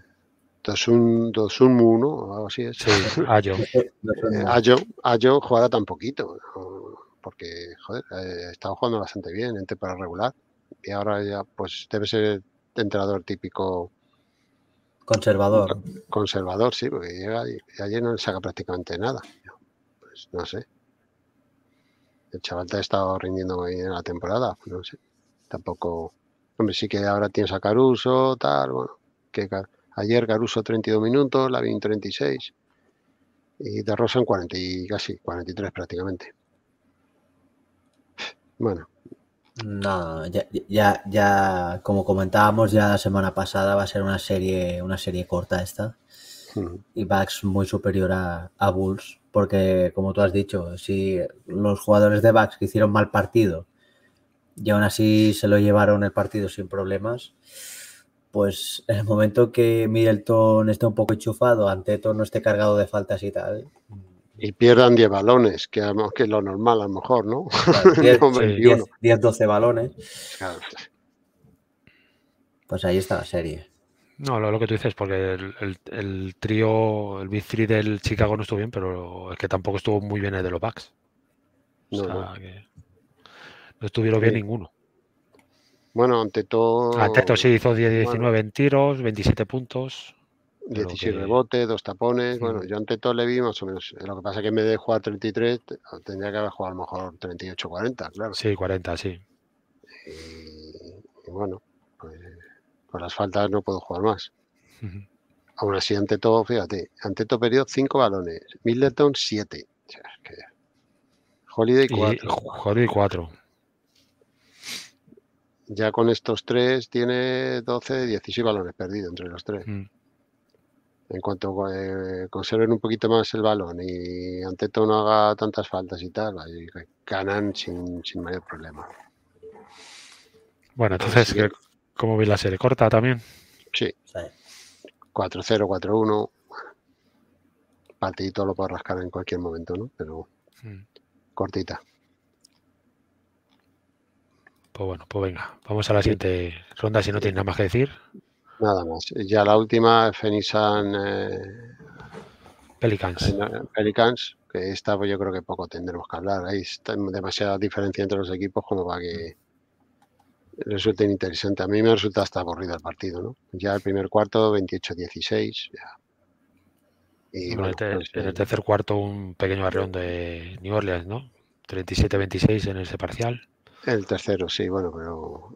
2 1, o algo así es. Sí, Ayo. Eh, eh, Ayo, jugará tan poquito, porque, joder, ha eh, jugando bastante bien en temporada regular y ahora ya, pues, debe ser el entrenador típico. Conservador. Conservador, sí, porque llega y ayer no le saca prácticamente nada. Pues no sé. El chaval te ha estado rindiendo muy bien en la temporada, no sé. Tampoco. Hombre, sí que ahora tiene sacar uso, tal, bueno, que Ayer Garuso 32 minutos, Lavín 36 y De Rosa en 40 y casi 43 prácticamente. Bueno. No, ya, ya, ya, como comentábamos ya la semana pasada, va a ser una serie, una serie corta esta. Y bax muy superior a, Bulls, porque como tú has dicho, si los jugadores de bax que hicieron mal partido y aún así se lo llevaron el partido sin problemas, pues en el momento que Middleton esté un poco enchufado, ante todo no esté cargado de faltas y tal. Y pierdan 10 balones, que, es lo normal a lo mejor, ¿no? 10, 12 balones. Pues ahí está la serie. No, lo, que tú dices, porque el, trío, el Big 3 del Chicago no estuvo bien, pero es que tampoco estuvo muy bien el de los Bucks. no, estuvieron bien ninguno. Bueno, ante todo. Ante todo sí hizo 10, 19 en tiros, 27 puntos. 16 rebotes, dos tapones. Bueno, yo ante todo le vi más o menos. Lo que pasa es que en vez de jugar 33, tendría que haber jugado a lo mejor 38, 40, claro. Sí, 40, sí. Y, bueno, pues con las faltas no puedo jugar más. Aún así, ante todo, fíjate, ante todo perdió 5 balones, Middleton 7. O Holiday 4. Holiday 4 ya con estos tres tiene 12, 16 balones perdidos entre los tres. Mm. En cuanto eh, conserven un poquito más el balón y ante todo no haga tantas faltas y tal, ganan sin, mayor problema. Bueno, entonces, como ¿cómo veis la serie? ¿Corta también? Sí. 4-0, 4-1. partido lo puedo rascar en cualquier momento, ¿no? Pero mm. cortita. Pues bueno, pues venga, vamos a la siguiente ronda si no tienes nada más que decir. Nada más. Ya la última, Fenisan eh, Pelicans. Eh, Pelicans, que esta pues yo creo que poco tendremos que hablar. Hay demasiada diferencia entre los equipos como para que resulte interesante. A mí me resulta hasta aburrido el partido, ¿no? Ya el primer cuarto, 28-16. Y pues, en, el, eh, tercer cuarto un pequeño arreón de New Orleans, ¿no? 37-26 en ese parcial. El tercero, sí, bueno, pero.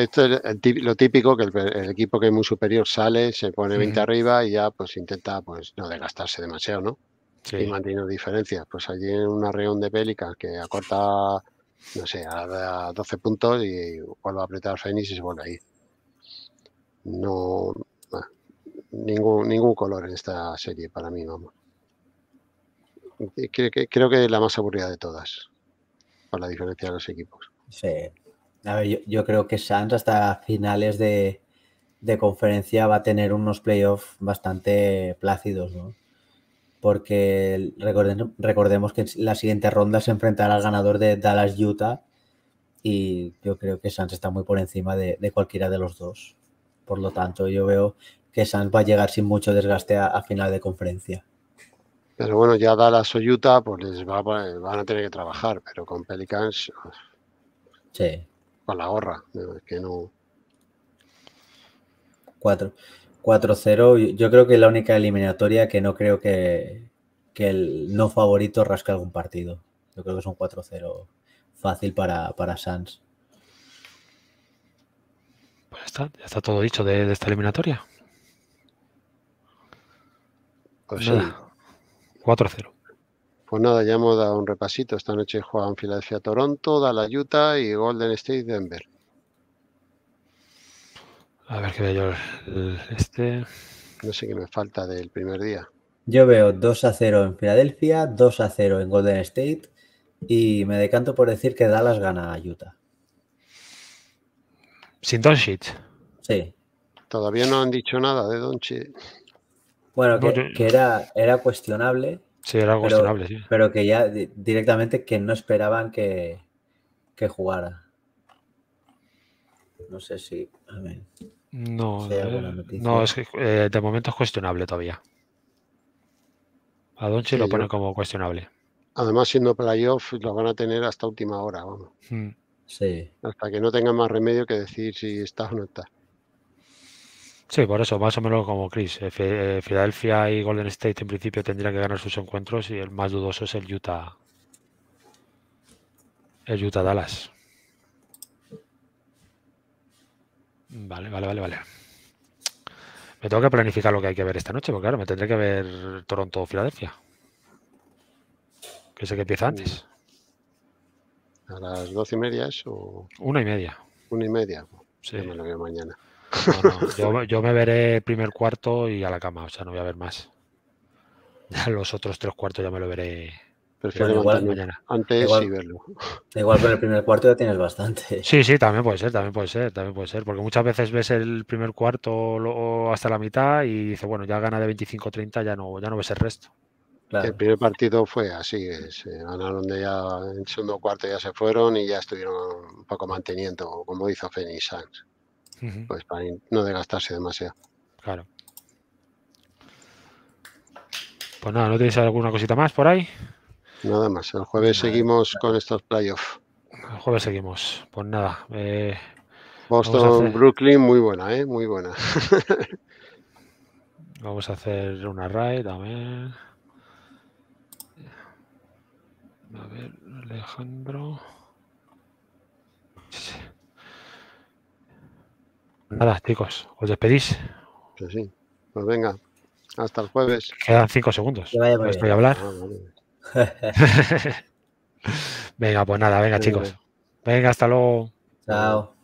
esto es lo típico que el, equipo que es muy superior sale, se pone 20 arriba y ya pues intenta pues no desgastarse demasiado, ¿no? Sí. Y mantiene diferencias. Pues allí en una reunión de Pelicans que acorta, no sé, a, 12 puntos y vuelve a apretar Fénix y se vuelve ahí. No, ah, ningún, ningún color en esta serie para mí, vamos. Creo que, creo que es la más aburrida de todas para diferencia de los equipos. Sí. yo, creo que Sanz hasta finales de, conferencia va a tener unos playoffs bastante plácidos, ¿no? Porque recordemos que la siguiente ronda se enfrentará al ganador de Dallas Utah y yo creo que Sanz está muy por encima de, cualquiera de los dos. Por lo tanto, yo veo que Sanz va a llegar sin mucho desgaste a final de conferencia. Pero bueno, ya da la Soyuta, pues van a tener que trabajar, pero con Pelicans. Sí. Con la gorra, que no. 4-0. Yo creo que es la única eliminatoria que no creo que, el no favorito rasque algún partido. Yo creo que es un 4-0 fácil para, para Sans. Pues está, ya está todo dicho de, esta eliminatoria. Pues Nada. 4-0. Pues nada, ya hemos dado un repasito. Esta noche juegan Filadelfia Toronto, Dallas Utah y Golden State Denver. A ver qué veo yo. Este. No sé qué me falta del primer día. Yo veo 2 a 0 en Filadelfia, 2 0 en Golden State y me decanto por decir que Dallas gana a Utah. ¿Sin Doncic? Sí. Todavía no han dicho nada de Doncic. Bueno, que, era, cuestionable. Sí, era cuestionable, pero, sí. Pero que ya directamente que no esperaban que, jugara. No sé si. A no, eh, no, es que eh, de momento es cuestionable todavía. A lo pone como cuestionable. Además, siendo playoff, lo van a tener hasta última hora, vamos. Hmm. Sí. Hasta que no tengan más remedio que decir si está o no está. Sí, por eso, más o menos como Chris. Eh, eh, Filadelfia y Golden State en principio tendrían que ganar sus encuentros y el más dudoso es el Utah. El Utah Dallas. Vale, vale, vale, vale. Me tengo que planificar lo que hay que ver esta noche, porque claro, me tendré que ver Toronto o Filadelfia. Que sé que empieza antes. ¿A las doce y media o...? Una y media. Una y media. Sí. me lo veo mañana yo, me veré el primer cuarto y a la cama, o sea, no voy a ver más. Ya los otros tres cuartos ya me lo veré. mañana. Antes igual, verlo. Igual con el primer cuarto ya tienes bastante. Sí, sí, también puede ser, también puede ser, también puede ser. Porque muchas veces ves el primer cuarto hasta la mitad y dices, bueno, ya gana de 25-30, ya no, ya no ves el resto. El primer partido fue así, se ganaron de ya en segundo cuarto ya se fueron y ya estuvieron un poco manteniendo, como hizo Fenix Sanz pues para no desgastarse demasiado. Claro. Pues nada, ¿no tenéis alguna cosita más por ahí? Nada más, el jueves seguimos con estos playoffs. El jueves seguimos, pues nada. Eh, Boston, Brooklyn, muy buena, ¿eh? Muy buena. vamos a hacer una raid, a ver. A ver, Alejandro. Nada, chicos, os despedís. Pues sí. Pues venga, hasta el jueves. Quedan cinco segundos. Voy a hablar. Ah, venga, pues nada, venga, chicos. Venga, hasta luego. Chao.